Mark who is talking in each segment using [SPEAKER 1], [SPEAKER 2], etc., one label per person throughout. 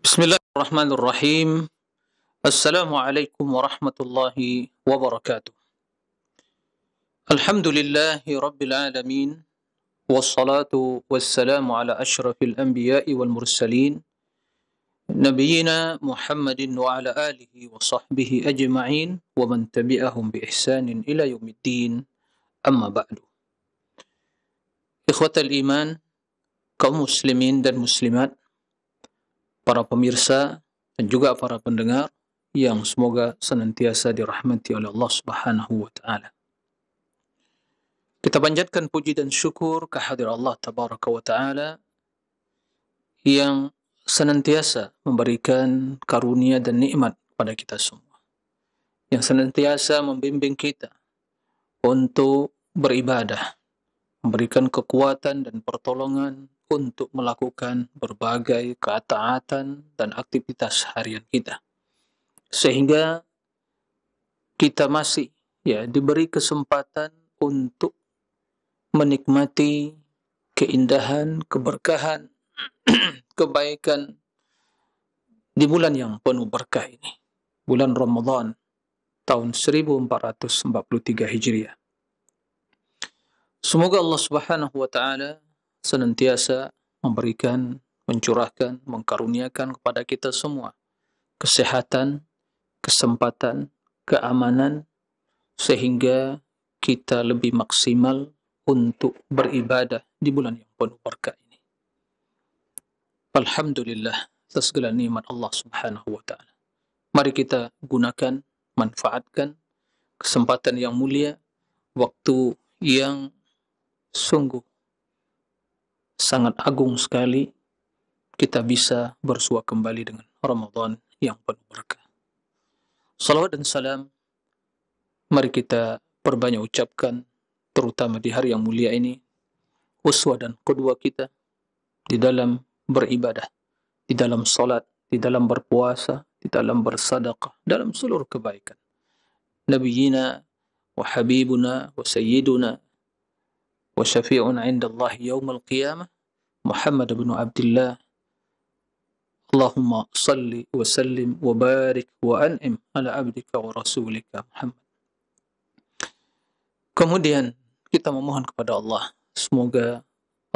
[SPEAKER 1] بسم الله الرحمن الرحيم السلام عليكم ورحمة الله وبركاته الحمد لله رب العالمين والصلاة والسلام على أشرف الأنبياء والمرسلين نبينا محمد وعلى آله وصحبه أجمعين ومن تبعهم بإحسان إلى يوم الدين أما بعد إخوة الإيمان كمسلمين dan muslimat para pemirsa dan juga para pendengar yang semoga senantiasa dirahmati oleh Allah Subhanahu wa taala. Kita panjatkan puji dan syukur kehadir Allah Tabaraka wa taala yang senantiasa memberikan karunia dan nikmat kepada kita semua. Yang senantiasa membimbing kita untuk beribadah, memberikan kekuatan dan pertolongan untuk melakukan berbagai ketaatan dan aktivitas harian kita. Sehingga kita masih ya diberi kesempatan untuk menikmati keindahan, keberkahan, kebaikan di bulan yang penuh berkah ini, bulan Ramadan tahun 1443 Hijriah. Semoga Allah Subhanahu wa taala senantiasa memberikan, mencurahkan, mengkaruniakan kepada kita semua kesehatan, kesempatan, keamanan sehingga kita lebih maksimal untuk beribadah di bulan yang penuh berkah ini. Alhamdulillah atas segala nikmat Allah Subhanahu wa taala. Mari kita gunakan, manfaatkan kesempatan yang mulia, waktu yang sungguh sangat agung sekali kita bisa bersua kembali dengan Ramadan yang penuh berkah. Salawat dan salam mari kita perbanyak ucapkan terutama di hari yang mulia ini uswa dan kedua kita di dalam beribadah, di dalam salat, di dalam berpuasa, di dalam bersadaqah, dalam seluruh kebaikan. Nabiina wa habibuna wa sayyiduna وشفيع عند الله يوم القيامة محمد بن عبد الله اللهم صل وسلم وبارك وأنعم على عبدك ورسولك محمد Kemudian kita memohon kepada Allah semoga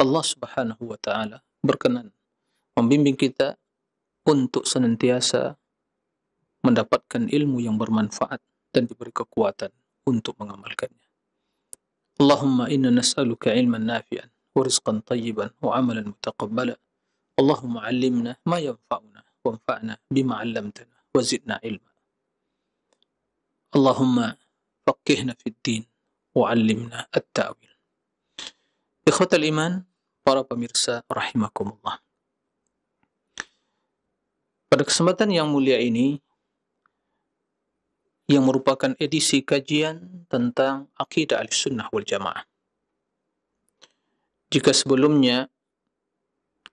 [SPEAKER 1] Allah Subhanahu wa taala berkenan membimbing kita untuk senantiasa mendapatkan ilmu yang bermanfaat dan diberi kekuatan untuk mengamalkannya. اللهم إنا نسألك علما نافعا ورزقا طيبا وعملا متقبلا اللهم علمنا ما ينفعنا وانفعنا بما علمتنا وزدنا علما اللهم فقهنا في الدين وعلمنا التأويل إخوة الإيمان para pemirsa rahimakumullah. Pada kesempatan yang mulia ini, yang merupakan edisi kajian tentang akidah al-sunnah wal jamaah. Jika sebelumnya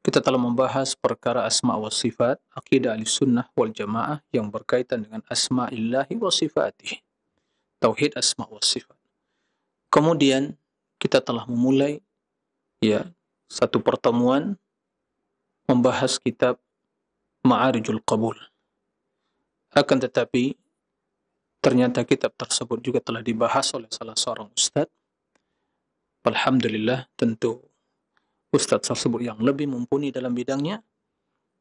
[SPEAKER 1] kita telah membahas perkara asma wa sifat, akidah al-sunnah wal jamaah yang berkaitan dengan asma asma'illahi wa sifatih, tauhid asma wa sifat. Kemudian kita telah memulai ya satu pertemuan membahas kitab Ma'arijul Qabul. Akan tetapi Ternyata kitab tersebut juga telah dibahas oleh salah seorang ustadz. Alhamdulillah tentu ustadz tersebut yang lebih mumpuni dalam bidangnya.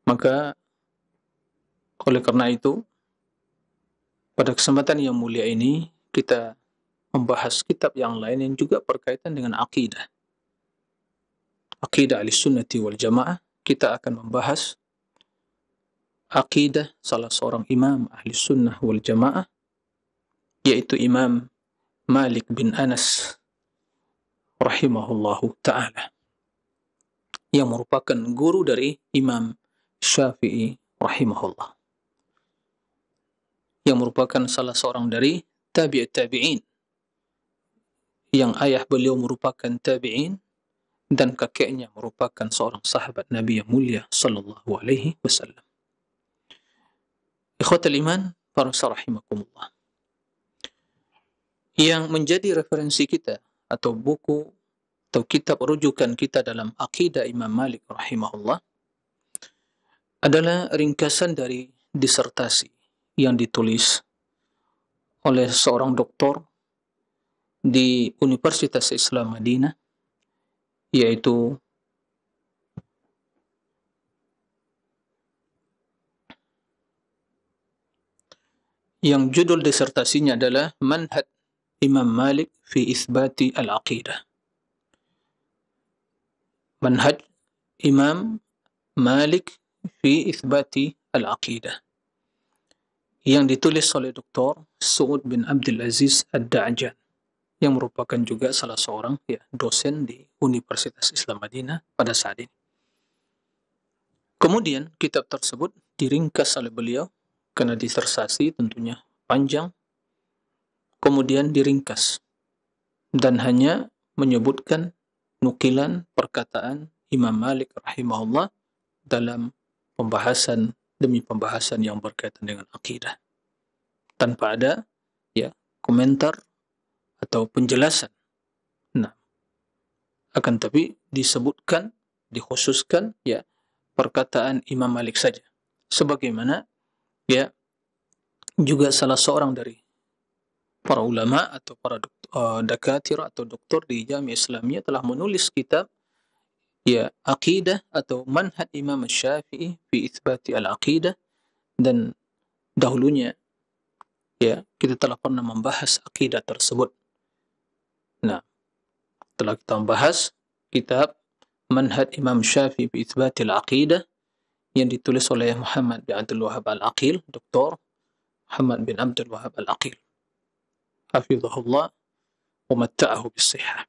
[SPEAKER 1] Maka oleh karena itu pada kesempatan yang mulia ini kita membahas kitab yang lain yang juga berkaitan dengan akidah. Akidah al-sunnati wal jamaah kita akan membahas akidah salah seorang imam ahli sunnah wal jamaah yaitu Imam Malik bin Anas rahimahullahu taala yang merupakan guru dari Imam Syafi'i rahimahullah yang merupakan salah seorang dari tabi'at tabi'in yang ayah beliau merupakan tabi'in dan kakeknya merupakan seorang sahabat Nabi yang mulia sallallahu alaihi wasallam. Ikhwatul iman, para rahimakumullah yang menjadi referensi kita atau buku atau kitab rujukan kita dalam akidah Imam Malik rahimahullah adalah ringkasan dari disertasi yang ditulis oleh seorang doktor di Universitas Islam Madinah yaitu yang judul disertasinya adalah manhat Imam Malik fi isbati al-aqidah. Manhaj Imam Malik fi isbati al-aqidah yang ditulis oleh Dr. Suud bin Abdul Aziz Ad-Da'jan yang merupakan juga salah seorang ya, dosen di Universitas Islam Madinah pada saat ini. Kemudian kitab tersebut diringkas oleh beliau karena disersasi tentunya panjang kemudian diringkas dan hanya menyebutkan nukilan perkataan Imam Malik rahimahullah dalam pembahasan demi pembahasan yang berkaitan dengan akidah tanpa ada ya komentar atau penjelasan. Nah, akan tapi disebutkan dikhususkan ya perkataan Imam Malik saja. Sebagaimana ya juga salah seorang dari para ulama atau para eh, dakatira atau doktor di Jami Islamia telah menulis kitab ya aqidah atau manhaj Imam Syafi'i fi itsbati al-aqidah dan dahulunya ya kita telah pernah membahas aqidah tersebut. Nah, telah kita membahas kitab manhaj Imam Syafi'i fi itsbati al-aqidah yang ditulis oleh Muhammad bin Abdul Wahab al-Aqil, doktor Muhammad bin Abdul Wahab al-Aqil. hafizahullah umatta'ahu bisihah.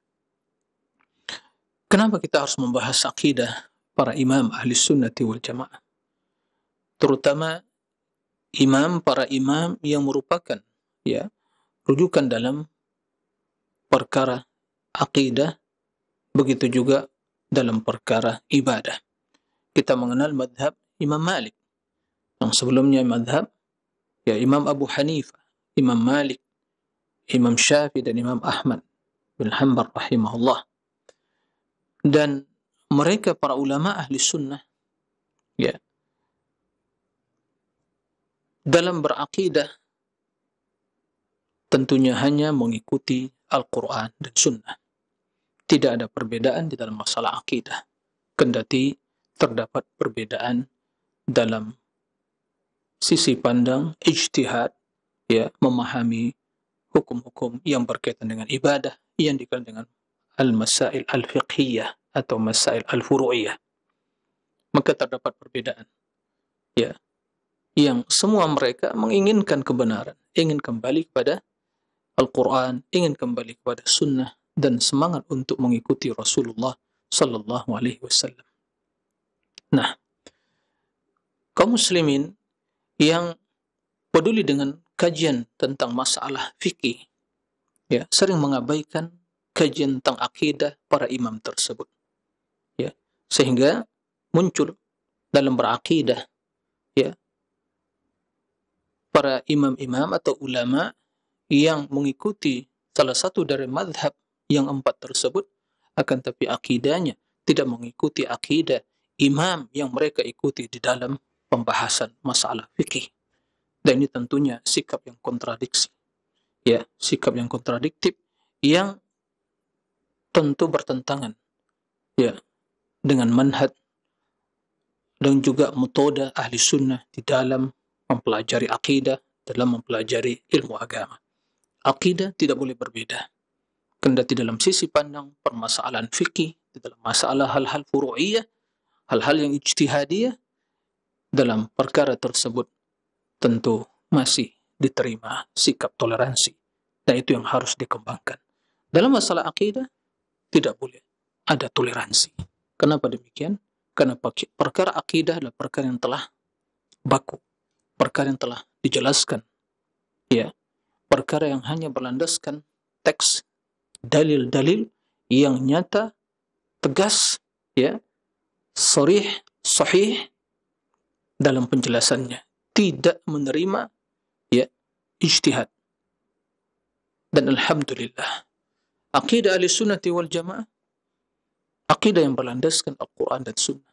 [SPEAKER 1] Kenapa kita harus membahas akidah para imam ahli sunnati wal jamaah? Terutama imam para imam yang merupakan ya rujukan dalam perkara akidah begitu juga dalam perkara ibadah. Kita mengenal madhab Imam Malik. Yang sebelumnya madhab ya Imam Abu Hanifah, Imam Malik, Imam Syafi'i dan Imam Ahmad bin Hanbal rahimahullah. Dan mereka para ulama ahli sunnah ya dalam berakidah tentunya hanya mengikuti Al-Quran dan Sunnah. Tidak ada perbedaan di dalam masalah akidah. Kendati terdapat perbedaan dalam sisi pandang, ijtihad, ya, memahami hukum-hukum yang berkaitan dengan ibadah yang dikenal dengan al-masail al-fiqhiyah atau masail al-furu'iyah. Maka terdapat perbedaan. Ya. Yang semua mereka menginginkan kebenaran, ingin kembali kepada Al-Qur'an, ingin kembali kepada sunnah dan semangat untuk mengikuti Rasulullah sallallahu alaihi wasallam. Nah, kaum muslimin yang peduli dengan kajian tentang masalah fikih ya sering mengabaikan kajian tentang akidah para imam tersebut ya sehingga muncul dalam berakidah ya para imam-imam atau ulama yang mengikuti salah satu dari madhab yang empat tersebut akan tapi akidahnya tidak mengikuti akidah imam yang mereka ikuti di dalam pembahasan masalah fikih dan ini tentunya sikap yang kontradiksi. Ya, sikap yang kontradiktif yang tentu bertentangan ya dengan manhat dan juga metode ahli sunnah di dalam mempelajari akidah dalam mempelajari ilmu agama. Akidah tidak boleh berbeda. Kendati dalam sisi pandang permasalahan fikih, di dalam masalah hal-hal furu'iyah, hal-hal yang ijtihadiyah, dalam perkara tersebut tentu masih diterima sikap toleransi. Dan nah, itu yang harus dikembangkan. Dalam masalah akidah, tidak boleh ada toleransi. Kenapa demikian? Karena perkara akidah adalah perkara yang telah baku, perkara yang telah dijelaskan. Ya, perkara yang hanya berlandaskan teks dalil-dalil yang nyata, tegas, ya, sorih, sahih dalam penjelasannya tidak menerima ya ijtihad. Dan alhamdulillah aqidah ahli sunnati wal jamaah aqidah yang berlandaskan Al-Quran dan Sunnah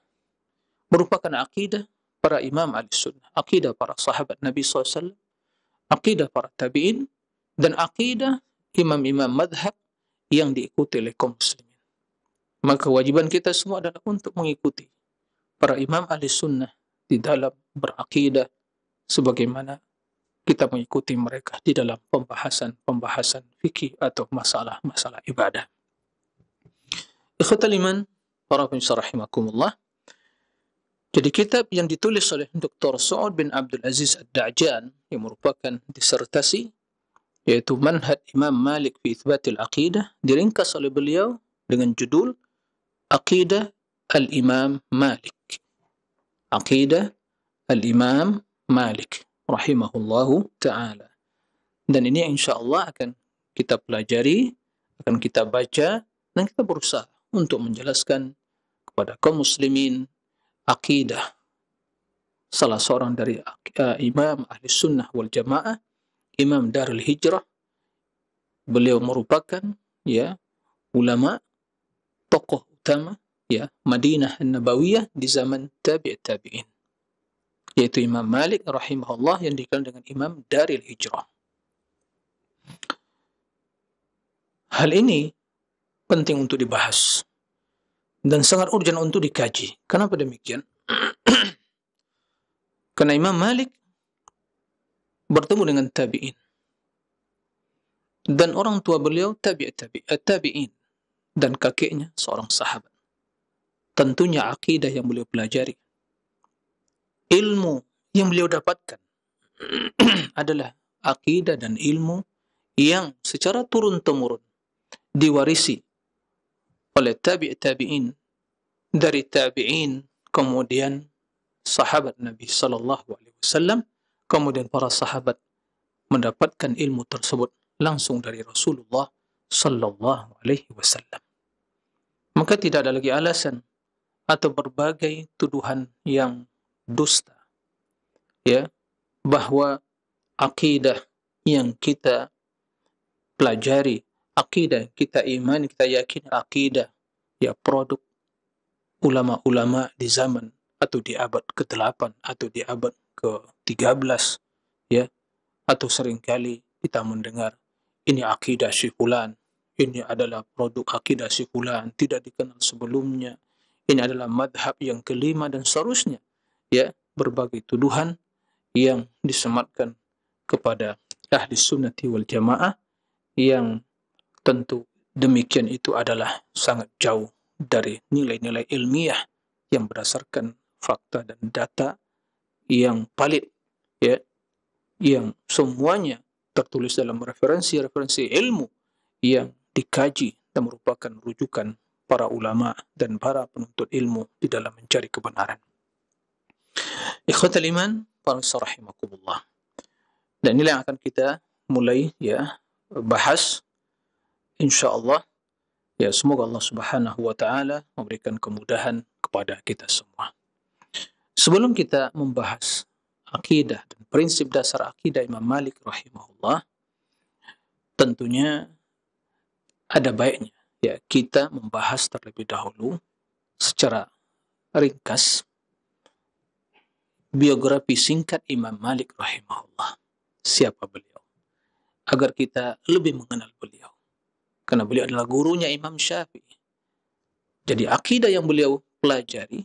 [SPEAKER 1] merupakan aqidah para imam ahli sunnah, aqidah para sahabat Nabi SAW, aqidah para tabi'in, dan aqidah imam-imam madhab yang diikuti oleh kaum muslimin. Maka kewajiban kita semua adalah untuk mengikuti para imam ahli sunnah di dalam berakidah, sebagaimana kita mengikuti mereka di dalam pembahasan-pembahasan fikih atau masalah-masalah ibadah. Ikhtal iman, para pemirsa rahimakumullah. Jadi kitab yang ditulis oleh Dr. Saud bin Abdul Aziz Ad-Da'jan yang merupakan disertasi yaitu Manhaj Imam Malik fi Itsbatil Aqidah diringkas oleh beliau dengan judul Aqidah Al-Imam Malik. Aqidah Al-Imam Malik rahimahullahu taala. Dan ini insya Allah akan kita pelajari, akan kita baca, dan kita berusaha untuk menjelaskan kepada kaum muslimin akidah. Salah seorang dari uh, imam ahli sunnah wal jamaah, imam darul hijrah, beliau merupakan ya ulama tokoh utama ya Madinah Nabawiyah di zaman tabi' tabi'in yaitu Imam Malik rahimahullah yang dikenal dengan Imam Daril Hijrah. Hal ini penting untuk dibahas dan sangat urgent untuk dikaji. Kenapa demikian? Karena Imam Malik bertemu dengan tabi'in. Dan orang tua beliau tabi'in. Tabi, eh, tabiin dan kakeknya seorang sahabat. Tentunya akidah yang beliau pelajari ilmu yang beliau dapatkan adalah akidah dan ilmu yang secara turun-temurun diwarisi oleh tabi' tabi'in dari tabi'in kemudian sahabat Nabi sallallahu alaihi wasallam kemudian para sahabat mendapatkan ilmu tersebut langsung dari Rasulullah sallallahu alaihi wasallam maka tidak ada lagi alasan atau berbagai tuduhan yang dusta. Ya, bahwa akidah yang kita pelajari, akidah kita iman, kita yakin akidah ya produk ulama-ulama di zaman atau di abad ke-8 atau di abad ke-13 ya atau seringkali kita mendengar ini akidah si ini adalah produk akidah si tidak dikenal sebelumnya ini adalah madhab yang kelima dan seterusnya ya berbagai tuduhan yang disematkan kepada ahli sunnati wal jamaah yang tentu demikian itu adalah sangat jauh dari nilai-nilai ilmiah yang berdasarkan fakta dan data yang valid ya yang semuanya tertulis dalam referensi-referensi ilmu yang dikaji dan merupakan rujukan para ulama dan para penuntut ilmu di dalam mencari kebenaran. Ikhwatul iman, rahimakumullah. Dan ini yang akan kita mulai ya bahas insyaallah ya semoga Allah Subhanahu wa taala memberikan kemudahan kepada kita semua. Sebelum kita membahas akidah dan prinsip dasar akidah Imam Malik rahimahullah tentunya ada baiknya ya kita membahas terlebih dahulu secara ringkas biografi singkat Imam Malik rahimahullah. Siapa beliau? Agar kita lebih mengenal beliau. Karena beliau adalah gurunya Imam Syafi'i. Jadi akidah yang beliau pelajari,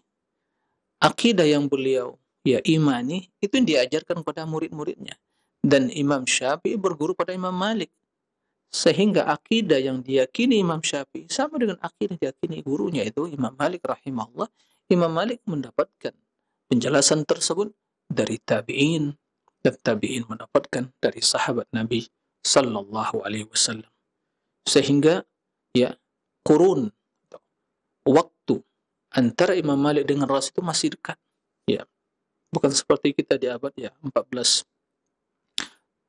[SPEAKER 1] akidah yang beliau ya imani, itu yang diajarkan kepada murid-muridnya. Dan Imam Syafi'i berguru pada Imam Malik. Sehingga akidah yang diyakini Imam Syafi'i sama dengan akidah yang diyakini gurunya itu Imam Malik rahimahullah. Imam Malik mendapatkan penjelasan tersebut dari tabi'in dan tabi'in mendapatkan dari sahabat Nabi Sallallahu Alaihi Wasallam sehingga ya kurun waktu antara Imam Malik dengan Rasul itu masih dekat ya bukan seperti kita di abad ya 14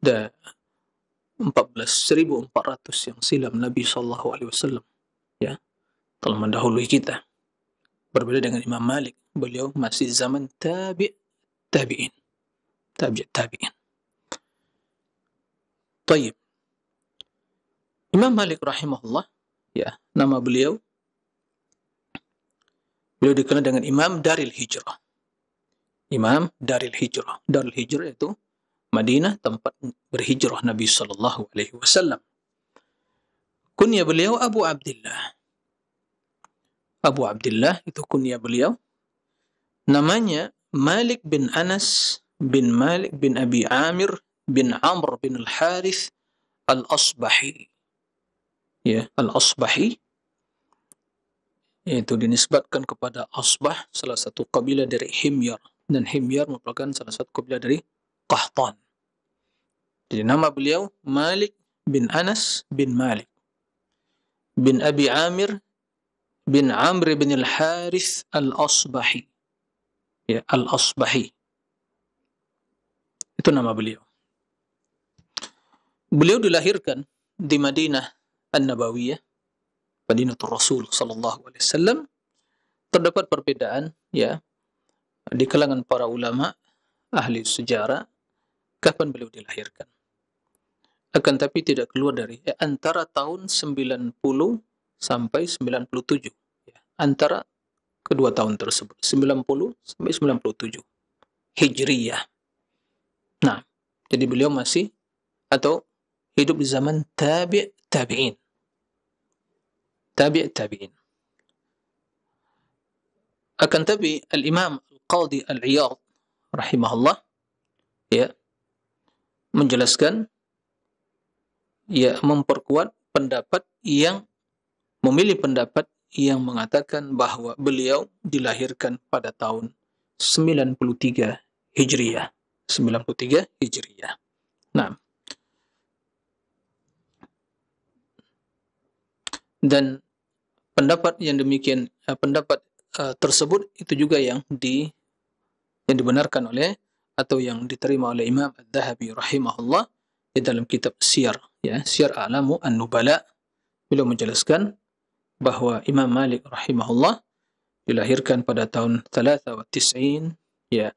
[SPEAKER 1] dan 14.400 yang silam Nabi Sallallahu Alaihi Wasallam ya telah mendahului kita Berbeda dengan Imam Malik, beliau masih zaman tabi' tabi'in. Tabi' tabi'in. Baik. Imam Malik rahimahullah, ya, nama beliau beliau dikenal dengan Imam Daril Hijrah. Imam Daril Hijrah. Daril Hijrah itu Madinah tempat berhijrah Nabi Shallallahu Alaihi Wasallam. Kunya beliau Abu Abdullah. Abu Abdullah itu kunya beliau. Namanya Malik bin Anas bin Malik bin Abi Amir bin Amr bin Al Harith Al Asbahi. Ya, Al Asbahi itu dinisbatkan kepada Asbah salah satu kabilah dari Himyar dan Himyar merupakan salah satu kabilah dari Qahtan. Jadi nama beliau Malik bin Anas bin Malik bin Abi Amir bin Amr bin Al-Harith Al-Asbahi. Ya, Al-Asbahi. Itu nama beliau. Beliau dilahirkan di Madinah An-Nabawiyah, Madinah Rasul sallallahu alaihi wasallam. Terdapat perbedaan ya di kalangan para ulama ahli sejarah kapan beliau dilahirkan. Akan tapi tidak keluar dari ya, antara tahun 90 sampai 97 ya, antara kedua tahun tersebut 90 sampai 97 Hijriyah nah jadi beliau masih atau hidup di zaman tabi' tabi'in tabi' tabi'in akan tapi al-imam al-qadi al-iyad rahimahullah ya menjelaskan ya memperkuat pendapat yang memilih pendapat yang mengatakan bahwa beliau dilahirkan pada tahun 93 Hijriah. 93 Hijriah. Nah, dan pendapat yang demikian eh, pendapat eh, tersebut itu juga yang di yang dibenarkan oleh atau yang diterima oleh Imam Ad-Dhahabi rahimahullah di dalam kitab Syiar ya Syiar Alamu An-Nubala beliau menjelaskan bahwa Imam Malik rahimahullah dilahirkan pada tahun 93 ya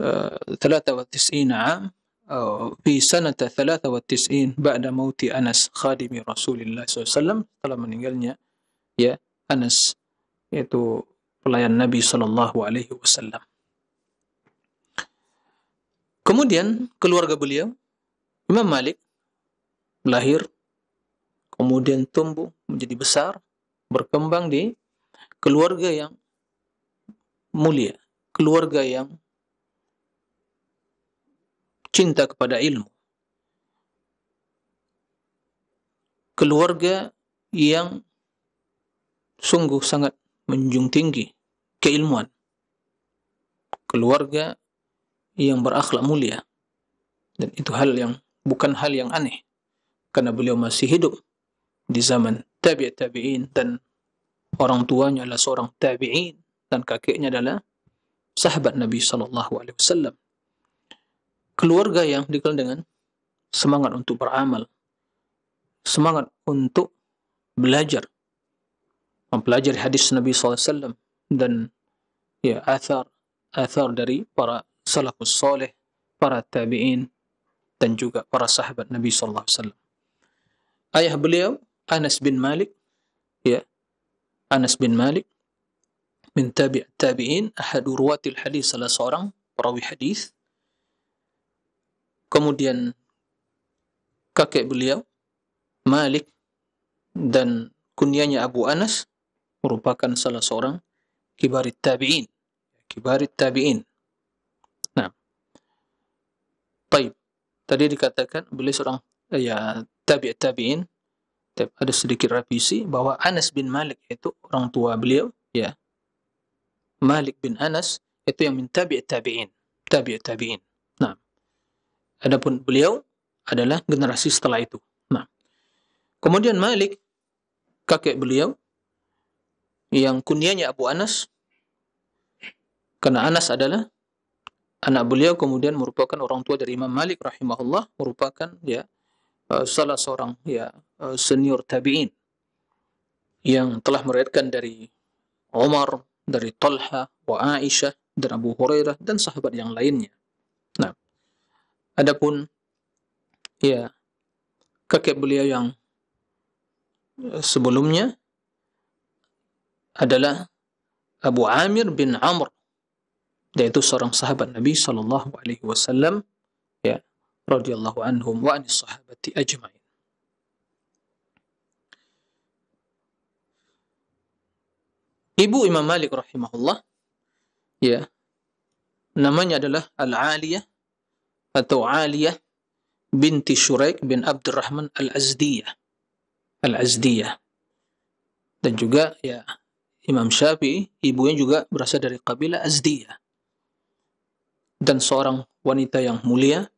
[SPEAKER 1] uh, 93 di uh, fi sanata 93 ba'da mauti Anas khadimi Rasulullah SAW setelah meninggalnya ya Anas yaitu pelayan Nabi Sallallahu Alaihi Wasallam. Kemudian keluarga beliau Imam Malik lahir kemudian tumbuh menjadi besar, berkembang di keluarga yang mulia, keluarga yang cinta kepada ilmu, keluarga yang sungguh sangat menjunjung tinggi keilmuan, keluarga yang berakhlak mulia, dan itu hal yang bukan hal yang aneh karena beliau masih hidup di zaman tabi' tabi'in dan orang tuanya adalah seorang tabi'in dan kakeknya adalah sahabat Nabi saw. Keluarga yang dikenal dengan semangat untuk beramal, semangat untuk belajar, mempelajari hadis Nabi saw dan ya athar athar dari para salafus saleh, para tabi'in dan juga para sahabat Nabi saw. Ayah beliau Anas bin Malik ya Anas bin Malik min tabi' tabi'in ahadu ruwatil hadis salah seorang perawi hadis kemudian kakek beliau Malik dan kunyanya Abu Anas merupakan salah seorang kibarit tabi'in kibarit tabi'in nah baik tadi dikatakan beliau seorang ya tabi' tabi'in ada sedikit revisi bahwa Anas bin Malik itu orang tua beliau ya Malik bin Anas itu yang minta tabi' tabi'in tabi' tabi'in nah adapun beliau adalah generasi setelah itu nah kemudian Malik kakek beliau yang kunyanya Abu Anas karena Anas adalah anak beliau kemudian merupakan orang tua dari Imam Malik rahimahullah merupakan ya Eh, salah seorang ya eh, senior tabi'in yang telah meriwayatkan dari Umar, dari Talha, wa Aisyah, dan Abu Hurairah dan sahabat yang lainnya. Nah, adapun ya kakek beliau yang eh, sebelumnya adalah Abu Amir bin Amr yaitu seorang sahabat Nabi Shallallahu alaihi wasallam radhiyallahu anhum wa anis sahabati ajma'in. Ibu Imam Malik rahimahullah ya namanya adalah Al-Aliyah atau Aliyah binti Shuraik bin Abdurrahman Al-Azdiyah. Al-Azdiyah. Dan juga ya Imam Syafi'i ibunya juga berasal dari kabilah Azdiyah. Dan seorang wanita yang mulia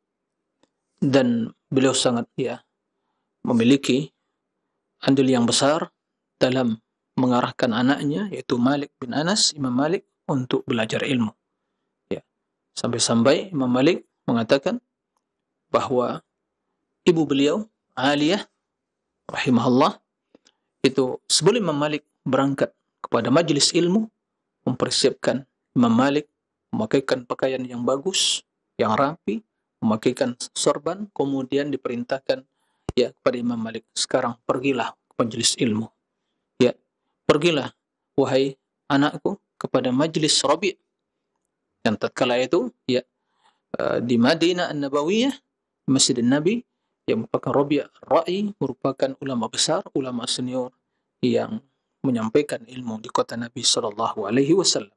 [SPEAKER 1] dan beliau sangat ya memiliki andil yang besar dalam mengarahkan anaknya yaitu Malik bin Anas Imam Malik untuk belajar ilmu ya sampai-sampai Imam Malik mengatakan bahwa ibu beliau Aliyah rahimahullah itu sebelum Imam Malik berangkat kepada majelis ilmu mempersiapkan Imam Malik memakaikan pakaian yang bagus yang rapi memakaikan sorban kemudian diperintahkan ya kepada Imam Malik sekarang pergilah ke majelis ilmu ya pergilah wahai anakku kepada majelis Rabi yang tatkala itu ya eh, di Madinah An-Nabawiyah Masjid Nabi yang merupakan Rabi Ra'i merupakan ulama besar ulama senior yang menyampaikan ilmu di kota Nabi Shallallahu Alaihi Wasallam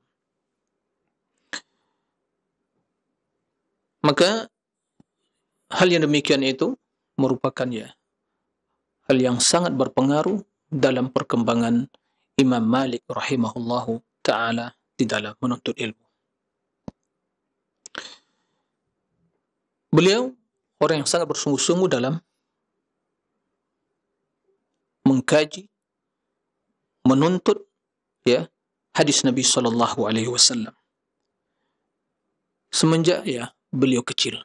[SPEAKER 1] maka hal yang demikian itu merupakan ya hal yang sangat berpengaruh dalam perkembangan Imam Malik rahimahullahu taala di dalam menuntut ilmu. Beliau orang yang sangat bersungguh-sungguh dalam mengkaji menuntut ya hadis Nabi sallallahu alaihi wasallam semenjak ya beliau kecil.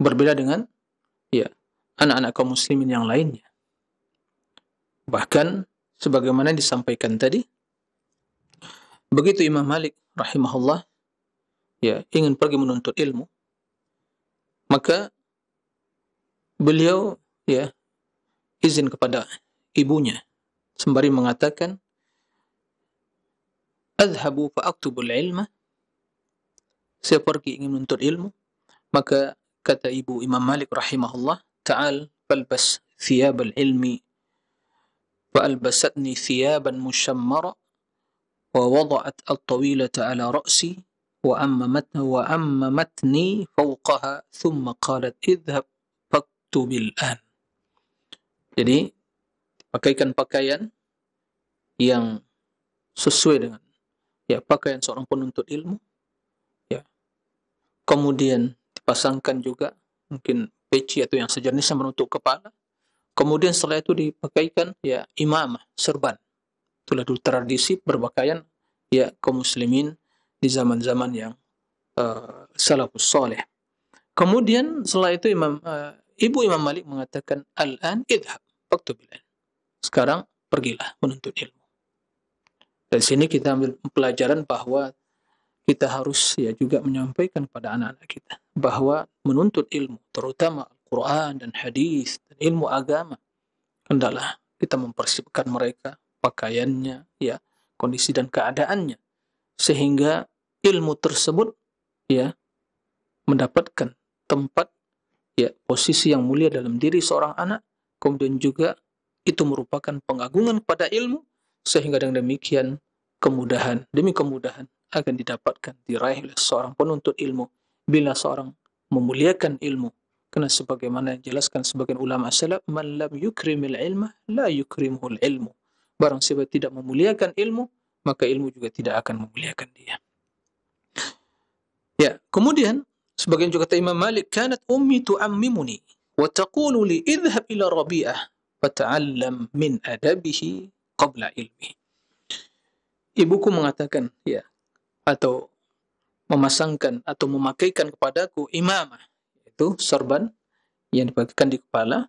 [SPEAKER 1] Berbeda dengan ya anak-anak kaum muslimin yang lainnya. Bahkan sebagaimana disampaikan tadi, begitu Imam Malik rahimahullah ya ingin pergi menuntut ilmu, maka beliau ya izin kepada ibunya sembari mengatakan azhabu fa'aktubul ilma saya pergi ingin menuntut ilmu maka kata Ibu Imam Malik rahimahullah, "Ta'al balbas thiyab al-ilmi wa wa albasatni thiyaban فألبستني ثيابا مشمرة ووضعت الطويلة على رأسي وأممتني, وأممتني فوقها ثم قالت اذهب فاكتب an Jadi pakaikan pakaian yang sesuai dengan ya pakaian seorang penuntut ilmu ya kemudian pasangkan juga mungkin peci atau yang sejenisnya menutup kepala. Kemudian setelah itu dipakaikan ya imam serban. Itulah dulu tradisi berpakaian ya kaum muslimin di zaman-zaman yang uh, salafus soleh. Kemudian setelah itu Imam uh, Ibu Imam Malik mengatakan al-an idhab bilang Sekarang pergilah menuntut ilmu. Dari sini kita ambil pelajaran bahwa kita harus ya juga menyampaikan kepada anak-anak kita bahwa menuntut ilmu terutama Al-Qur'an dan hadis dan ilmu agama hendaklah kita mempersiapkan mereka pakaiannya ya kondisi dan keadaannya sehingga ilmu tersebut ya mendapatkan tempat ya posisi yang mulia dalam diri seorang anak kemudian juga itu merupakan pengagungan pada ilmu sehingga dengan demikian kemudahan demi kemudahan akan didapatkan diraih oleh seorang penuntut ilmu bila seorang memuliakan ilmu kena sebagaimana jelaskan sebagian ulama salaf man lam yukrimil ilma la yukrimul ilmu barang siapa tidak memuliakan ilmu maka ilmu juga tidak akan memuliakan dia ya kemudian sebagian juga kata Imam Malik kanat ummi tu'ammimuni wa taqulu li idhhab ila rabi'ah wa ta'allam min adabihi qabla ilmi ibuku mengatakan ya atau memasangkan atau memakaikan kepadaku imamah itu sorban yang dibagikan di kepala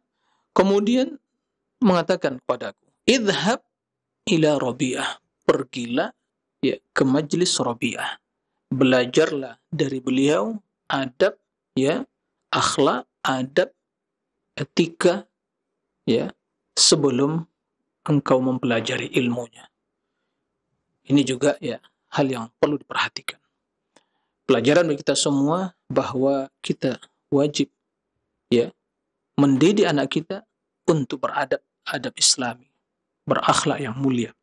[SPEAKER 1] kemudian mengatakan kepadaku idhab ila robiah pergilah ya ke majelis robiah belajarlah dari beliau adab ya akhlak adab etika ya sebelum engkau mempelajari ilmunya ini juga ya hal yang perlu diperhatikan. Pelajaran bagi kita semua bahwa kita wajib ya mendidik anak kita untuk beradab adab islami, berakhlak yang mulia.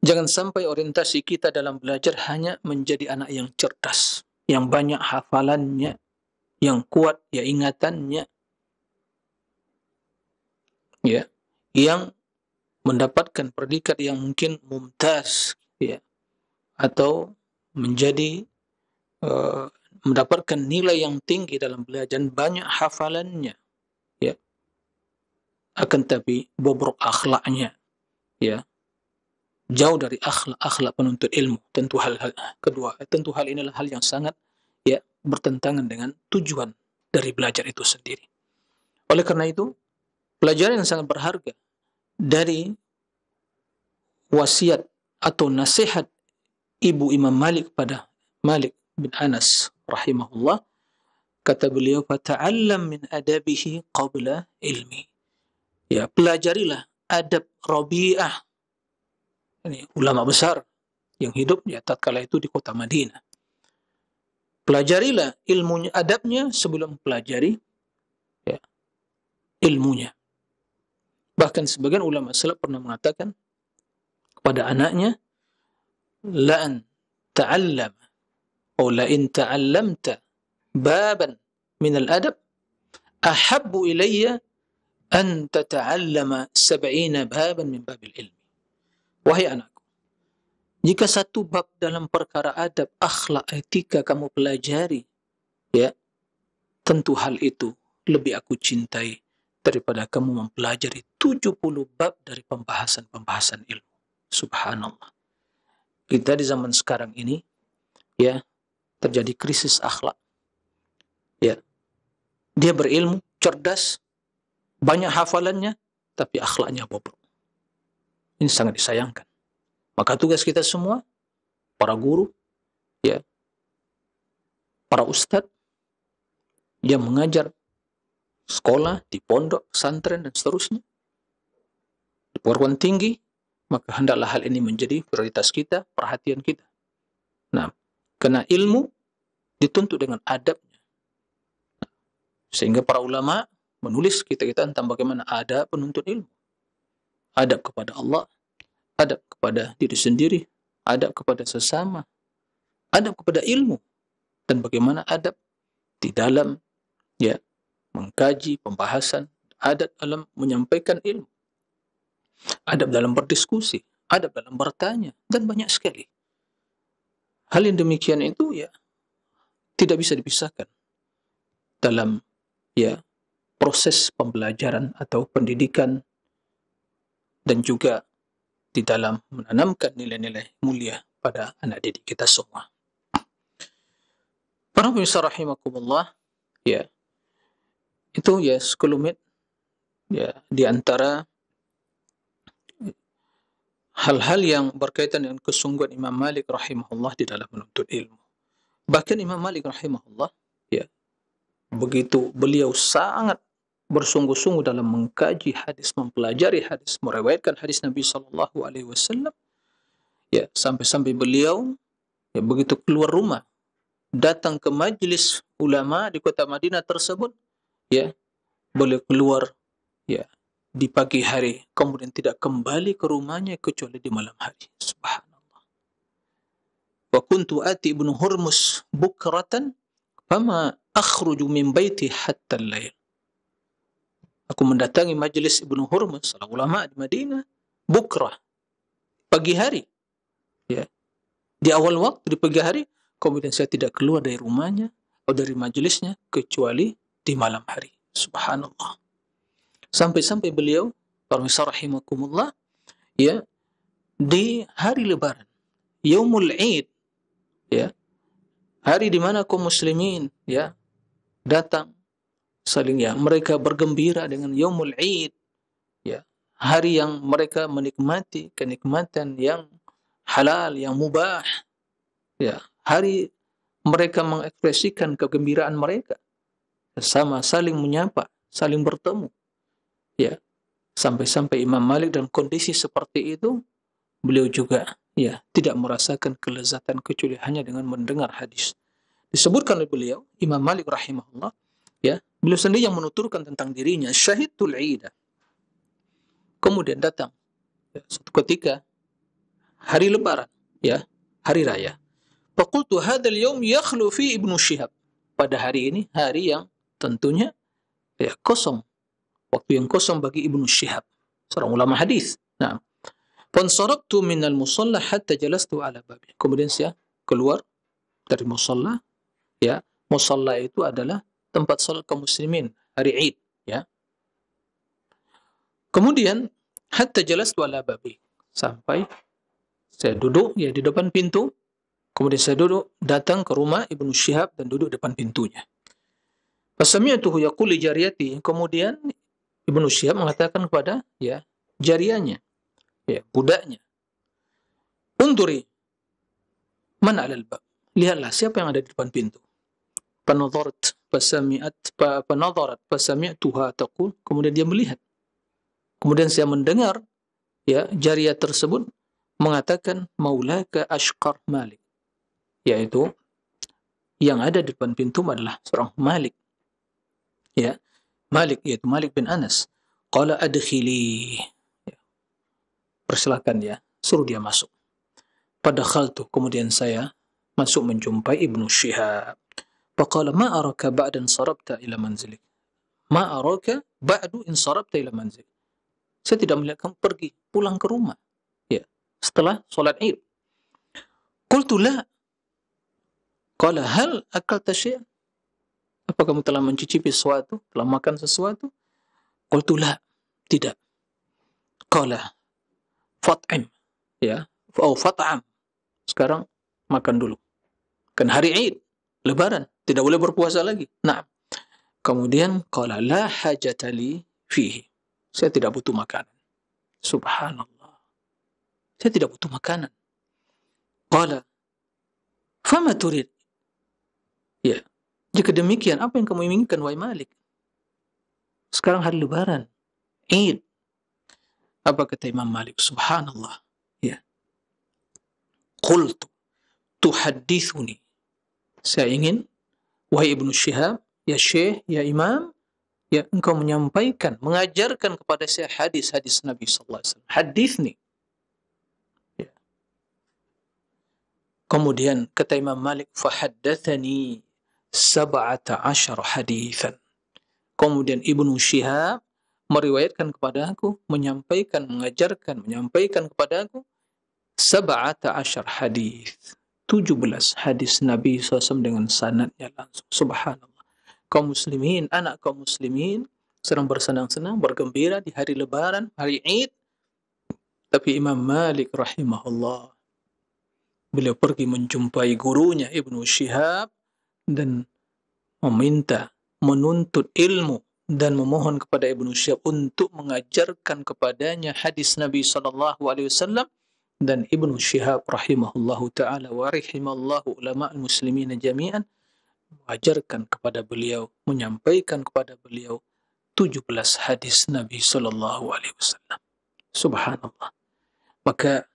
[SPEAKER 1] Jangan sampai orientasi kita dalam belajar hanya menjadi anak yang cerdas, yang banyak hafalannya, yang kuat ya ingatannya. Ya, yang mendapatkan predikat yang mungkin mumtaz, ya, atau menjadi uh, mendapatkan nilai yang tinggi dalam belajar banyak hafalannya ya akan tapi bobrok akhlaknya ya jauh dari akhlak-akhlak penuntut ilmu tentu hal-hal kedua tentu hal inilah hal yang sangat ya bertentangan dengan tujuan dari belajar itu sendiri oleh karena itu pelajaran yang sangat berharga dari wasiat atau nasihat ibu Imam Malik pada Malik bin Anas rahimahullah kata beliau fata'allam min adabihi qabla ilmi ya pelajarilah adab Rabi'ah ini ulama besar yang hidup ya tatkala itu di kota Madinah pelajarilah ilmunya adabnya sebelum pelajari ya, ilmunya bahkan sebagian ulama salaf pernah mengatakan kepada anaknya لأن تعلم أو لئن تعلمت بابا من الأدب أحب إلي أن تتعلم سبعين بابا من باب العلم وهي أنا jika satu bab dalam perkara adab, akhlak, etika kamu pelajari, ya, tentu hal itu lebih aku cintai daripada kamu mempelajari 70 bab dari pembahasan-pembahasan ilmu. Subhanallah kita di zaman sekarang ini ya terjadi krisis akhlak. Ya. Dia berilmu, cerdas, banyak hafalannya, tapi akhlaknya bobrok. Ini sangat disayangkan. Maka tugas kita semua, para guru, ya, para ustadz yang mengajar sekolah, di pondok, pesantren, dan seterusnya, di perguruan tinggi, maka hendaklah hal ini menjadi prioritas kita, perhatian kita. Nah, karena ilmu dituntut dengan adabnya. Sehingga para ulama menulis kita-kita tentang bagaimana ada penuntut ilmu. Adab kepada Allah, adab kepada diri sendiri, adab kepada sesama, adab kepada ilmu, dan bagaimana adab di dalam ya mengkaji pembahasan adat dalam menyampaikan ilmu adab dalam berdiskusi, adab dalam bertanya, dan banyak sekali. Hal yang demikian itu ya tidak bisa dipisahkan dalam ya proses pembelajaran atau pendidikan dan juga di dalam menanamkan nilai-nilai mulia pada anak didik kita semua. Para pemirsa rahimakumullah, ya. Itu ya sekelumit ya di antara hal-hal yang berkaitan dengan kesungguhan Imam Malik rahimahullah di dalam menuntut ilmu. Bahkan Imam Malik rahimahullah ya begitu beliau sangat bersungguh-sungguh dalam mengkaji hadis, mempelajari hadis, meriwayatkan hadis Nabi Shallallahu Alaihi Wasallam, ya sampai-sampai beliau ya, begitu keluar rumah, datang ke majelis ulama di kota Madinah tersebut, ya boleh keluar ya di pagi hari kemudian tidak kembali ke rumahnya kecuali di malam hari subhanallah wa kuntu ati ibnu hurmus bukratan fama akhruju min baiti hatta al-lail aku mendatangi majlis ibnu hurmus salah ulama di madinah bukra pagi hari ya di awal waktu di pagi hari kemudian saya tidak keluar dari rumahnya atau dari majlisnya kecuali di malam hari subhanallah Sampai-sampai beliau Parmisa rahimakumullah ya di hari lebaran yaumul id ya hari di mana kaum muslimin ya datang saling ya mereka bergembira dengan yaumul id ya hari yang mereka menikmati kenikmatan yang halal yang mubah ya hari mereka mengekspresikan kegembiraan mereka sama saling menyapa saling bertemu ya sampai-sampai Imam Malik dan kondisi seperti itu beliau juga ya tidak merasakan kelezatan kecuali hanya dengan mendengar hadis disebutkan oleh beliau Imam Malik rahimahullah ya beliau sendiri yang menuturkan tentang dirinya syahidul aida kemudian datang ya, suatu ketika hari lebaran ya hari raya faqultu hadzal yaum yakhlu fi ibnu syihab pada hari ini hari yang tentunya ya kosong waktu yang kosong bagi Ibnu Syihab, seorang ulama hadis. Nah, Fansaraktu minal musalla hatta jalastu ala babi. Kemudian saya keluar dari musalla. Ya, musalla itu adalah tempat salat kaum muslimin hari Id, ya. Kemudian hatta jalastu ala babi. Sampai saya duduk ya di depan pintu. Kemudian saya duduk datang ke rumah Ibnu Syihab dan duduk depan pintunya. yaqul li jariyati. Kemudian Ibnu Syihab mengatakan kepada ya jariannya, ya budaknya. Unduri mana alal bab. Lihatlah siapa yang ada di depan pintu. Panadharat fasami'at panadharat fasami'tuha taqul kemudian dia melihat. Kemudian saya mendengar ya jariah tersebut mengatakan maulaka ashqar malik yaitu yang ada di depan pintu adalah seorang malik ya Malik yaitu Malik bin Anas qala adkhili ya. persilahkan dia suruh dia masuk pada hal tuh kemudian saya masuk menjumpai Ibnu Syihab faqala ma araka ba'dan sarabta ila manzilik ma araka ba'du in ila manzilik saya tidak melihat kamu pergi pulang ke rumah ya setelah sholat id qultu la qala hal akalta syai' Apa kamu telah mencicipi sesuatu? Telah makan sesuatu? Qultula, tidak. Qala, fat'im. Ya, oh fat'am. Sekarang makan dulu. Kan hari Id, lebaran, tidak boleh berpuasa lagi. Nah, kemudian qala la hajatali fihi. Saya tidak butuh makanan. Subhanallah. Saya tidak butuh makanan. Qala fama turid? Ya, jika demikian, apa yang kamu inginkan, wahai Malik? Sekarang hari lebaran. Eid. Apa kata Imam Malik? Subhanallah. Ya. Qultu tuhadithuni. Saya ingin, wahai Ibnu Syihab, ya Syekh, ya Imam, ya engkau menyampaikan, mengajarkan kepada saya hadis-hadis Nabi SAW. Alaihi Wasallam. Hadis ini. Ya. Kemudian kata Imam Malik, fahadathani sab'ata ashar hadithan. Kemudian Ibnu Syihab meriwayatkan kepada aku, menyampaikan, mengajarkan, menyampaikan kepada aku, sab'ata ashar hadith. 17 hadis Nabi SAW dengan sanatnya langsung. Subhanallah. Kau muslimin, anak kau muslimin, sedang bersenang-senang, bergembira di hari lebaran, hari Eid. Tapi Imam Malik rahimahullah, beliau pergi menjumpai gurunya Ibnu Syihab, dan meminta menuntut ilmu dan memohon kepada Ibnu Syihab untuk mengajarkan kepadanya hadis Nabi sallallahu alaihi wasallam dan Ibnu Syihab rahimahullahu taala wa rahimallahu ulama muslimin jami'an mengajarkan kepada beliau menyampaikan kepada beliau 17 hadis Nabi sallallahu alaihi wasallam subhanallah maka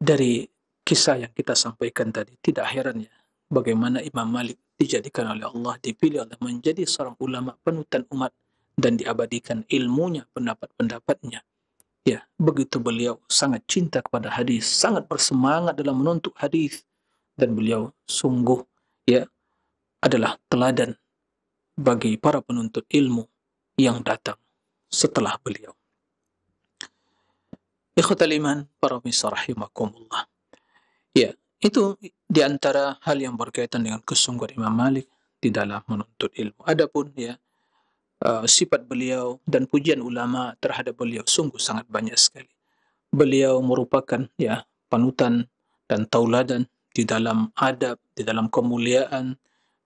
[SPEAKER 1] dari kisah yang kita sampaikan tadi tidak heran ya bagaimana Imam Malik dijadikan oleh Allah, dipilih oleh menjadi seorang ulama penutan umat dan diabadikan ilmunya, pendapat-pendapatnya. Ya, begitu beliau sangat cinta kepada hadis, sangat bersemangat dalam menuntut hadis dan beliau sungguh ya adalah teladan bagi para penuntut ilmu yang datang setelah beliau. Ikhwatal iman, para misal Ya, itu di antara hal yang berkaitan dengan kesungguhan Imam Malik di dalam menuntut ilmu. Adapun ya uh, sifat beliau dan pujian ulama terhadap beliau sungguh sangat banyak sekali. Beliau merupakan ya panutan dan tauladan di dalam adab, di dalam kemuliaan,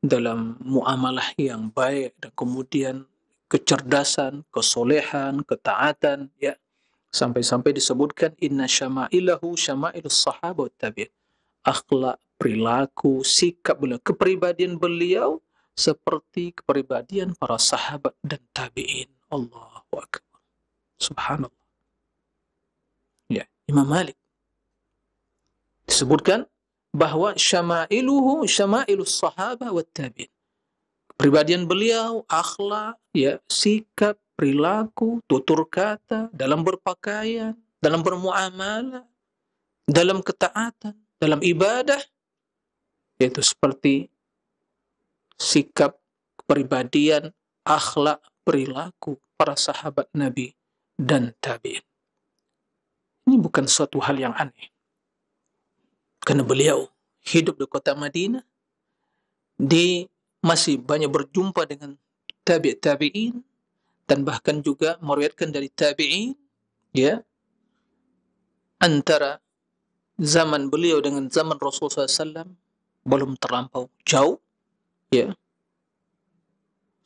[SPEAKER 1] dalam muamalah yang baik dan kemudian kecerdasan, kesolehan, ketaatan ya sampai-sampai disebutkan inna syama'ilahu ilu sahabat tabi'in akhlak, perilaku, sikap beliau, kepribadian beliau seperti kepribadian para sahabat dan tabi'in. Allahu Akbar. Subhanallah. Ya, Imam Malik. Disebutkan bahwa syama'iluhu syama'ilus sahabat wa tabi'in. Kepribadian beliau, akhlak, ya, sikap, perilaku, tutur kata, dalam berpakaian, dalam bermuamalah, dalam ketaatan, dalam ibadah yaitu seperti sikap kepribadian, akhlak, perilaku para sahabat Nabi dan tabi'in. Ini bukan suatu hal yang aneh. Karena beliau hidup di kota Madinah, di masih banyak berjumpa dengan tabi' tabi'in dan bahkan juga meriwayatkan dari tabi'in ya antara zaman beliau dengan zaman Rasulullah SAW belum terlampau jauh ya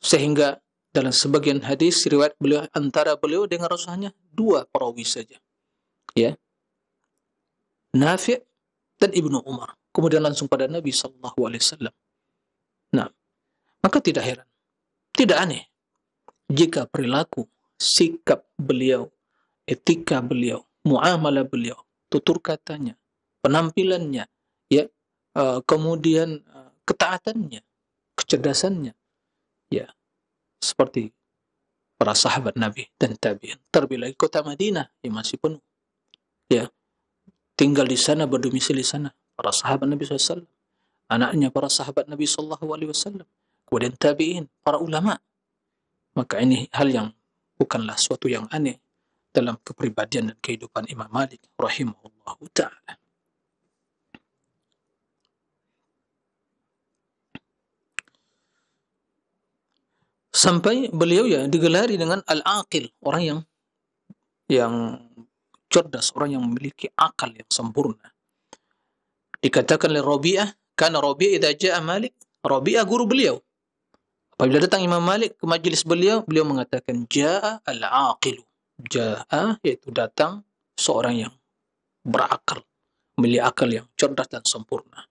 [SPEAKER 1] sehingga dalam sebagian hadis riwayat beliau antara beliau dengan Rasulnya dua perawi saja ya Nafi' dan Ibnu Umar kemudian langsung pada Nabi Shallallahu Alaihi Wasallam nah maka tidak heran tidak aneh jika perilaku sikap beliau etika beliau muamalah beliau tutur katanya, penampilannya, ya, uh, kemudian uh, ketaatannya, kecerdasannya, ya, seperti para sahabat Nabi dan tabiin. Terlebih lagi kota Madinah ya masih penuh, ya, tinggal di sana berdomisili sana para sahabat Nabi SAW, anaknya para sahabat Nabi SAW, kemudian tabiin, para ulama. Maka ini hal yang bukanlah suatu yang aneh dalam kepribadian dan kehidupan Imam Malik rahimahullah taala. Sampai beliau ya digelari dengan al-aqil, orang yang yang cerdas, orang yang memiliki akal yang sempurna. Dikatakan oleh Rabi'ah, karena Rabi'ah idza ja'a Malik, Rabi'ah guru beliau. Apabila datang Imam Malik ke majlis beliau, beliau mengatakan ja'a al-aqilu. Ja'a yaitu datang seorang yang berakal, memiliki akal yang cerdas dan sempurna.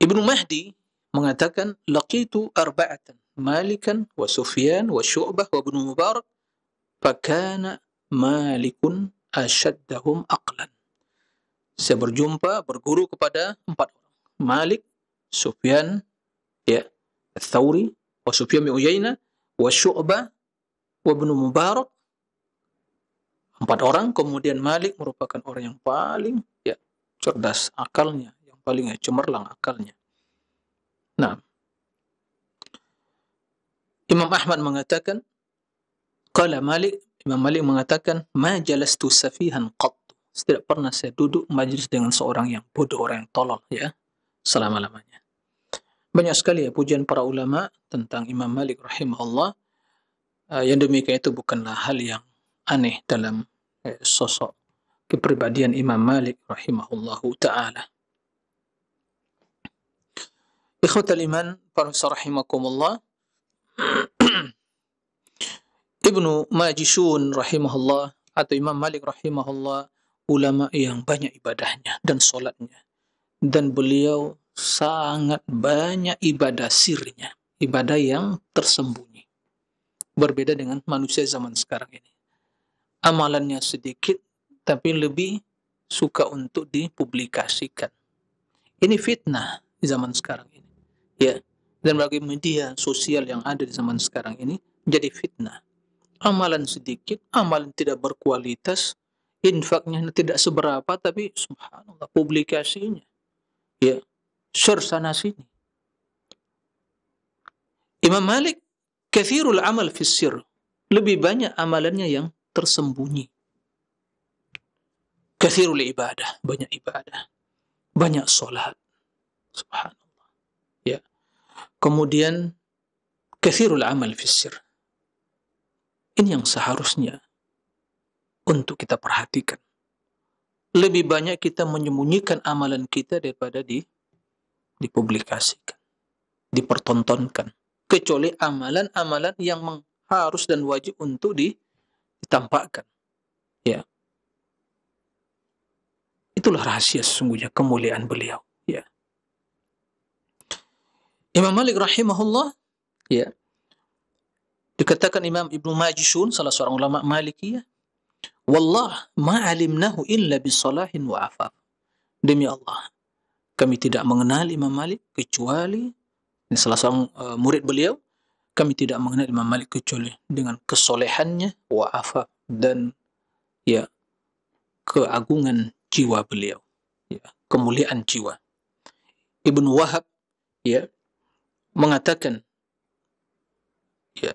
[SPEAKER 1] Ibnu Mahdi mengatakan laqitu arba'atan Malikan wa Sufyan wa Syu'bah wa Ibnu Mubarak fakana Malikun asyaddahum aqlan. Saya berjumpa berguru kepada empat orang. Malik, Sufyan, ya, Thawri, wa Sufyan bin Uyainah, wa Syu'bah, wa Ibnu Mubarak empat orang kemudian Malik merupakan orang yang paling ya cerdas akalnya yang paling ya, cemerlang akalnya nah Imam Ahmad mengatakan Kala Malik Imam Malik mengatakan ma safihan qat tidak pernah saya duduk majlis dengan seorang yang bodoh orang yang tolol ya selama-lamanya banyak sekali ya pujian para ulama tentang Imam Malik rahimahullah eh, yang demikian itu bukanlah hal yang aneh dalam eh, sosok kepribadian Imam Malik rahimahullahu taala. Ikhwatul iman, para rahimakumullah. Ibnu Majishun rahimahullah atau Imam Malik rahimahullah ulama yang banyak ibadahnya dan solatnya dan beliau sangat banyak ibadah sirnya ibadah yang tersembunyi berbeda dengan manusia zaman sekarang ini amalannya sedikit tapi lebih suka untuk dipublikasikan. Ini fitnah di zaman sekarang ini. Ya, dan bagi media sosial yang ada di zaman sekarang ini jadi fitnah. Amalan sedikit, amalan tidak berkualitas, infaknya tidak seberapa tapi subhanallah publikasinya ya share sana sini. Imam Malik kathirul amal fisir. Lebih banyak amalannya yang tersembunyi. Kathirul ibadah, banyak ibadah, banyak sholat. Subhanallah. Ya. Kemudian, kathirul amal fisir. Ini yang seharusnya untuk kita perhatikan. Lebih banyak kita menyembunyikan amalan kita daripada di dipublikasikan, dipertontonkan. Kecuali amalan-amalan yang harus dan wajib untuk di, ditampakkan. Ya. Itulah rahasia sesungguhnya kemuliaan beliau. Ya. Imam Malik rahimahullah ya dikatakan Imam Ibnu Majishun salah seorang ulama Maliki ya wallah ma alimnahu illa bisalahin wa afaf demi Allah kami tidak mengenal Imam Malik kecuali salah seorang uh, murid beliau kami tidak mengenal Imam Malik kecuali dengan kesolehannya, wa'afa, dan ya keagungan jiwa beliau. Ya, kemuliaan jiwa. Ibnu Wahab ya mengatakan ya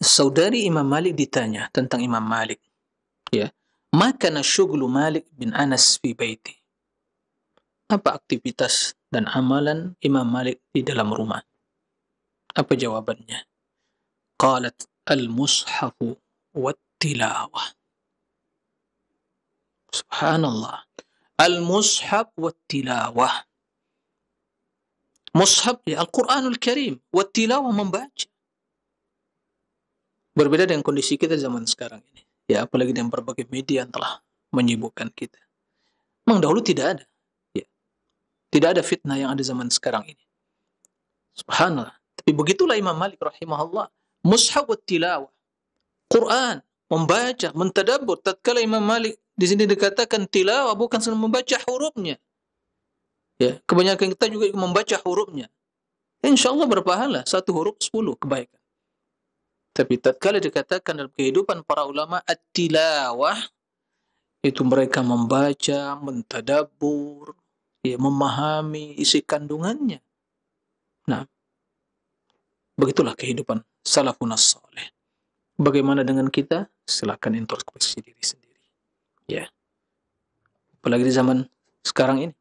[SPEAKER 1] saudari Imam Malik ditanya tentang Imam Malik ya makana syughlu Malik bin Anas fi baiti apa aktivitas dan amalan Imam Malik di dalam rumah apa jawabannya? Qalat al-mushafu wa tilawah Subhanallah. Al-mushaf wa tilawah Mushaf ya Al-Quranul Karim. wa tilawah membaca. Berbeda dengan kondisi kita zaman sekarang ini. Ya apalagi dengan berbagai media yang telah menyibukkan kita. Memang dahulu tidak ada. Ya. Tidak ada fitnah yang ada zaman sekarang ini. Subhanallah. Ya, begitulah Imam Malik rahimahullah. Musyawat tilawah. Quran, membaca, mentadabur. Tatkala Imam Malik di sini dikatakan tilawah bukan cuma membaca hurufnya. Ya, kebanyakan kita juga membaca hurufnya. Insyaallah berpahala satu huruf sepuluh kebaikan. Tapi tatkala dikatakan dalam kehidupan para ulama at-tilawah itu mereka membaca, mentadabur, ya, memahami isi kandungannya. Nah, Begitulah kehidupan salafun soleh. Bagaimana dengan kita? Silahkan introspeksi diri sendiri. Ya. Apalagi di zaman sekarang ini.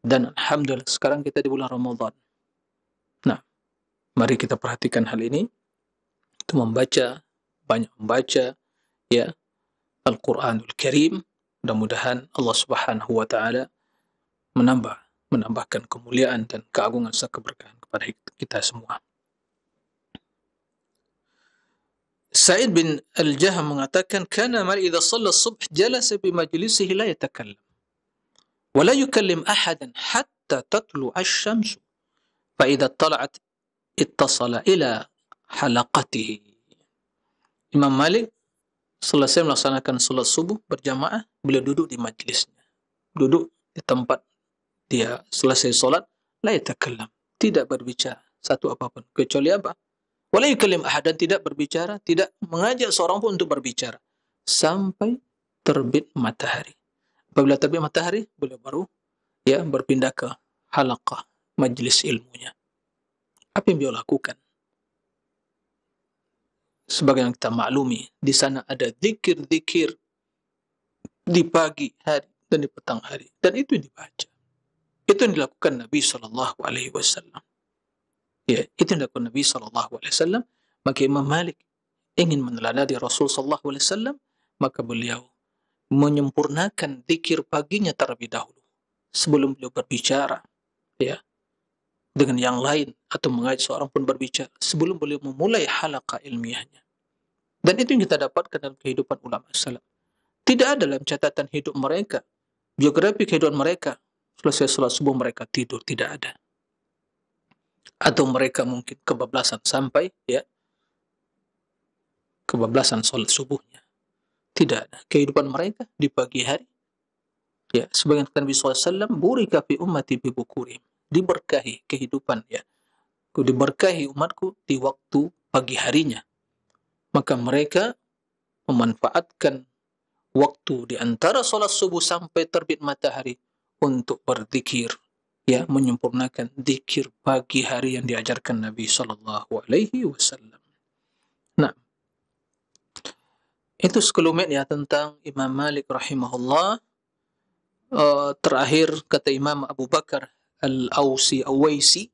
[SPEAKER 1] Dan Alhamdulillah sekarang kita di bulan Ramadan. Nah, mari kita perhatikan hal ini. Itu membaca, banyak membaca, ya, Al-Quranul Karim. Mudah-mudahan Allah Subhanahu wa Ta'ala menambah, menambahkan kemuliaan dan keagungan serta keberkahan kepada kita semua. Sa'id bin Al-Jaham mengatakan, "Kana mar idza shalla subh jalasa bi majlisihi la yatakallam wa la yukallim ahadan hatta tatlu asy-syamsu fa idza tala'at ittasala ila halaqatihi." Imam Malik selesai melaksanakan sholat subuh berjamaah, beliau duduk di majlisnya. Duduk di tempat dia selesai sholat, la yatakallam, tidak berbicara satu apapun. Kecuali apa? Walau kelim ahad dan tidak berbicara, tidak mengajak seorang pun untuk berbicara sampai terbit matahari. Apabila terbit matahari, boleh baru ya berpindah ke halaqah majlis ilmunya. Apa yang beliau lakukan? Sebagai yang kita maklumi, di sana ada zikir-zikir di pagi hari dan di petang hari. Dan itu yang dibaca. Itu yang dilakukan Nabi SAW. ya itu yang dilakukan Nabi saw. maka Imam Malik ingin meneladani Rasul saw. maka beliau menyempurnakan zikir paginya terlebih dahulu sebelum beliau berbicara ya dengan yang lain atau mengajak seorang pun berbicara sebelum beliau memulai halaka ilmiahnya dan itu yang kita dapatkan dalam kehidupan ulama salam tidak ada dalam catatan hidup mereka biografi kehidupan mereka selesai salat subuh mereka tidur tidak ada atau mereka mungkin kebablasan sampai ya kebablasan sholat subuhnya. Tidak kehidupan mereka di pagi hari. Ya, sebagian kan Nabi SAW, burika fi ummati bi bukurim. Diberkahi kehidupan ya. ku Diberkahi umatku di waktu pagi harinya. Maka mereka memanfaatkan waktu di antara sholat subuh sampai terbit matahari untuk berzikir, ya menyempurnakan zikir pagi hari yang diajarkan Nabi Shallallahu Alaihi Wasallam. Nah, itu sekelumit ya tentang Imam Malik rahimahullah. Uh, terakhir kata Imam Abu Bakar al-Ausi Awaisi,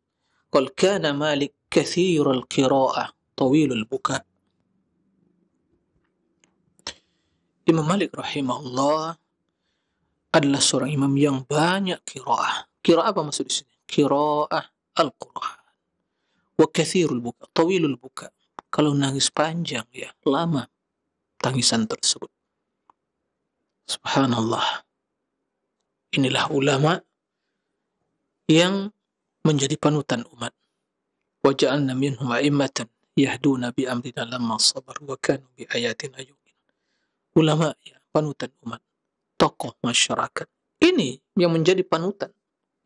[SPEAKER 1] kal kana Malik kathir al-qira'ah, tawil al-buka." Imam Malik rahimahullah adalah seorang imam yang banyak kira'ah. Kira apa maksud di sini? Kiraah Al-Quran. Wa kathirul buka, tawilul buka. Kalau nangis panjang ya, lama tangisan tersebut. Subhanallah. Inilah ulama yang menjadi panutan umat. Wa ja'alna minhum a'immatan yahduna bi amrina lama sabar wa kanu bi ayatina Ulama ya, panutan umat, tokoh masyarakat. Ini yang menjadi panutan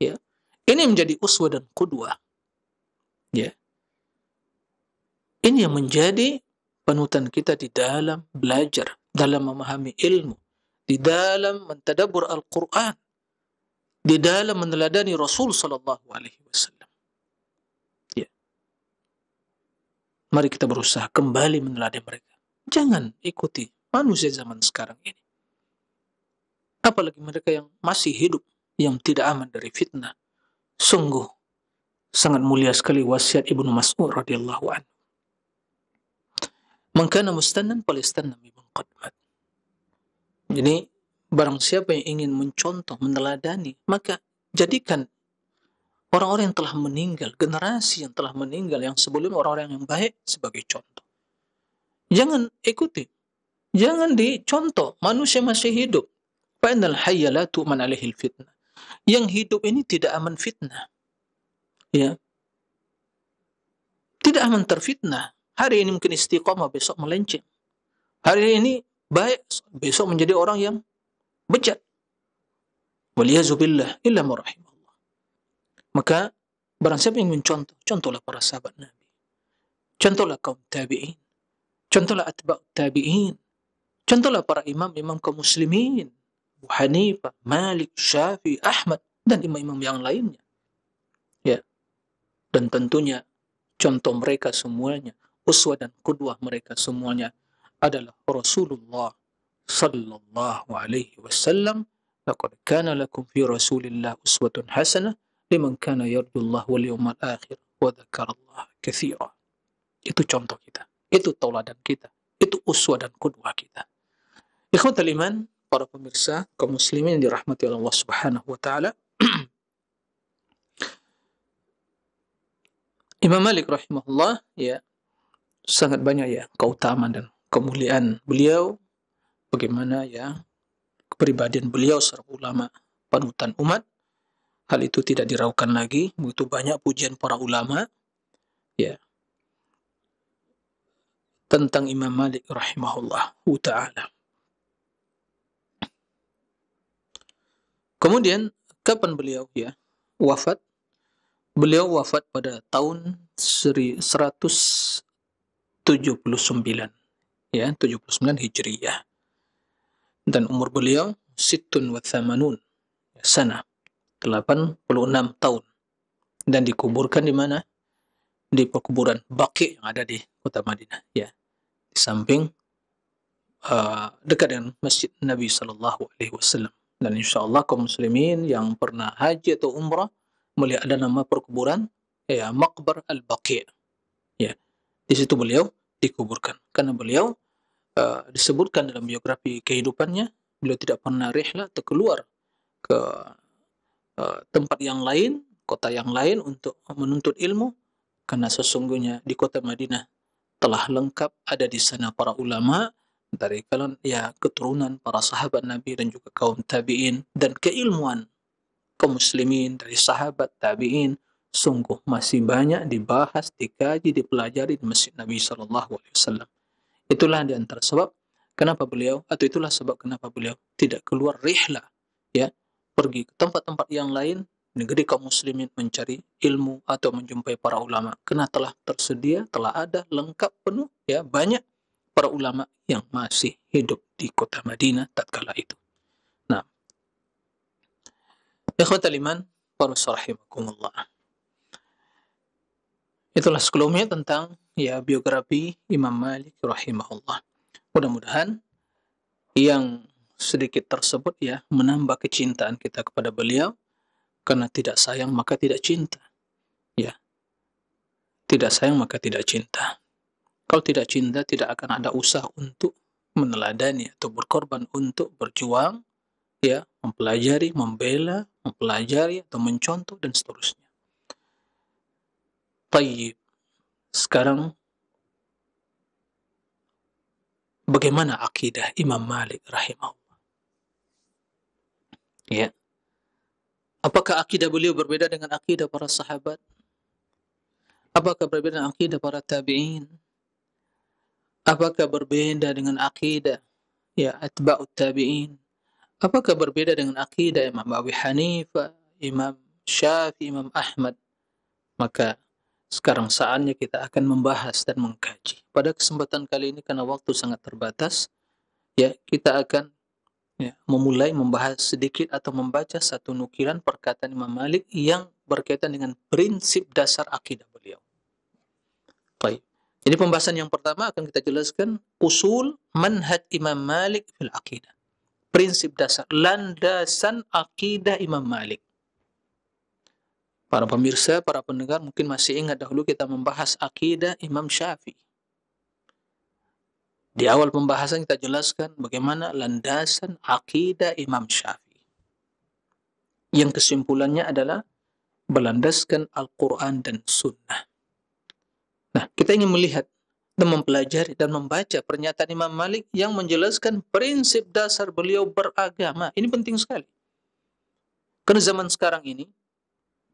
[SPEAKER 1] ya ini menjadi uswa dan kudwah ya ini yang menjadi panutan kita di dalam belajar dalam memahami ilmu di dalam mentadabur Al-Quran di dalam meneladani Rasul Sallallahu Alaihi Wasallam ya mari kita berusaha kembali meneladani mereka jangan ikuti manusia zaman sekarang ini apalagi mereka yang masih hidup yang tidak aman dari fitnah. Sungguh sangat mulia sekali wasiat Ibnu Mas'ud radhiyallahu anhu. Mengkana mustannan falistanna bimman qad Jadi barang siapa yang ingin mencontoh, meneladani, maka jadikan orang-orang yang telah meninggal, generasi yang telah meninggal yang sebelum orang-orang yang baik sebagai contoh. Jangan ikuti. Jangan dicontoh manusia masih hidup. Fa'inal hayya la tu'man alihil fitnah yang hidup ini tidak aman fitnah. Ya. Tidak aman terfitnah. Hari ini mungkin istiqomah, besok melenceng. Hari ini baik, besok menjadi orang yang bejat. Waliyazubillah illa marahimahullah. Maka barang siapa yang mencontoh, contohlah para sahabat Nabi. Contohlah kaum tabi'in. Contohlah atba'u tabi'in. Contohlah para imam-imam kaum muslimin. Abu Hanifah, Malik, Syafi'i, Ahmad, dan imam-imam yang lainnya. Ya. Dan tentunya contoh mereka semuanya, uswah dan kudwah mereka semuanya adalah Rasulullah sallallahu alaihi wasallam. Laqad kana lakum fi Rasulillah uswatun hasanah liman kana yarjullah wal yawmal akhir wa dzakarallah katsira. Itu contoh kita. Itu tauladan kita. Itu uswah dan kudwah kita. Ikhwatul iman, para pemirsa kaum muslimin yang dirahmati oleh Allah Subhanahu wa taala. Imam Malik rahimahullah ya sangat banyak ya keutamaan dan kemuliaan beliau bagaimana ya kepribadian beliau seorang ulama panutan umat hal itu tidak diragukan lagi begitu banyak pujian para ulama ya tentang Imam Malik rahimahullah ta'ala Kemudian kapan beliau ya wafat? Beliau wafat pada tahun 179 ya 79 Hijriyah. Dan umur beliau situn wa thamanun ya, sana 86 tahun dan dikuburkan di mana? Di perkuburan Baki yang ada di kota Madinah ya. Di samping uh, dekat dengan Masjid Nabi sallallahu alaihi wasallam. Dan insya Allah kaum muslimin yang pernah haji atau umrah melihat ada nama perkuburan ya makbar Al-Baqi. Ya. Di situ beliau dikuburkan karena beliau uh, disebutkan dalam biografi kehidupannya beliau tidak pernah rehla atau keluar ke uh, tempat yang lain, kota yang lain untuk menuntut ilmu karena sesungguhnya di kota Madinah telah lengkap ada di sana para ulama dari kalian ya keturunan para sahabat Nabi dan juga kaum tabiin dan keilmuan kaum muslimin dari sahabat tabiin sungguh masih banyak dibahas, dikaji, dipelajari di Masjid Nabi Shallallahu Alaihi Wasallam. Itulah di antara sebab kenapa beliau atau itulah sebab kenapa beliau tidak keluar rihlah ya pergi ke tempat-tempat yang lain negeri kaum muslimin mencari ilmu atau menjumpai para ulama karena telah tersedia, telah ada, lengkap, penuh ya banyak para ulama yang masih hidup di kota Madinah tatkala itu. Nah, ikhwatal iman, para Itulah sebelumnya tentang ya biografi Imam Malik rahimahullah. Mudah-mudahan yang sedikit tersebut ya menambah kecintaan kita kepada beliau karena tidak sayang maka tidak cinta. Ya. Tidak sayang maka tidak cinta. Kalau tidak cinta, tidak akan ada usaha untuk meneladani atau berkorban untuk berjuang, ya, mempelajari, membela, mempelajari atau mencontoh dan seterusnya. Tayyib. Sekarang bagaimana akidah Imam Malik rahimahullah. Ya. Apakah akidah beliau berbeda dengan akidah para sahabat? Apakah berbeda dengan akidah para tabi'in? Apakah berbeda dengan akidah? Ya, atba'u tabi'in. Apakah berbeda dengan akidah Imam Abu Hanifah, Imam Syafi'i, Imam Ahmad? Maka sekarang saatnya kita akan membahas dan mengkaji. Pada kesempatan kali ini karena waktu sangat terbatas, ya kita akan ya, memulai membahas sedikit atau membaca satu nukilan perkataan Imam Malik yang berkaitan dengan prinsip dasar akidah beliau. Baik. Jadi pembahasan yang pertama akan kita jelaskan usul manhaj Imam Malik fil akidah. Prinsip dasar, landasan akidah Imam Malik. Para pemirsa, para pendengar mungkin masih ingat dahulu kita membahas akidah Imam Syafi'i. Di awal pembahasan kita jelaskan bagaimana landasan akidah Imam Syafi'i. Yang kesimpulannya adalah berlandaskan Al-Quran dan Sunnah. Nah, kita ingin melihat dan mempelajari dan membaca pernyataan Imam Malik yang menjelaskan prinsip dasar beliau beragama. Ini penting sekali. Karena zaman sekarang ini,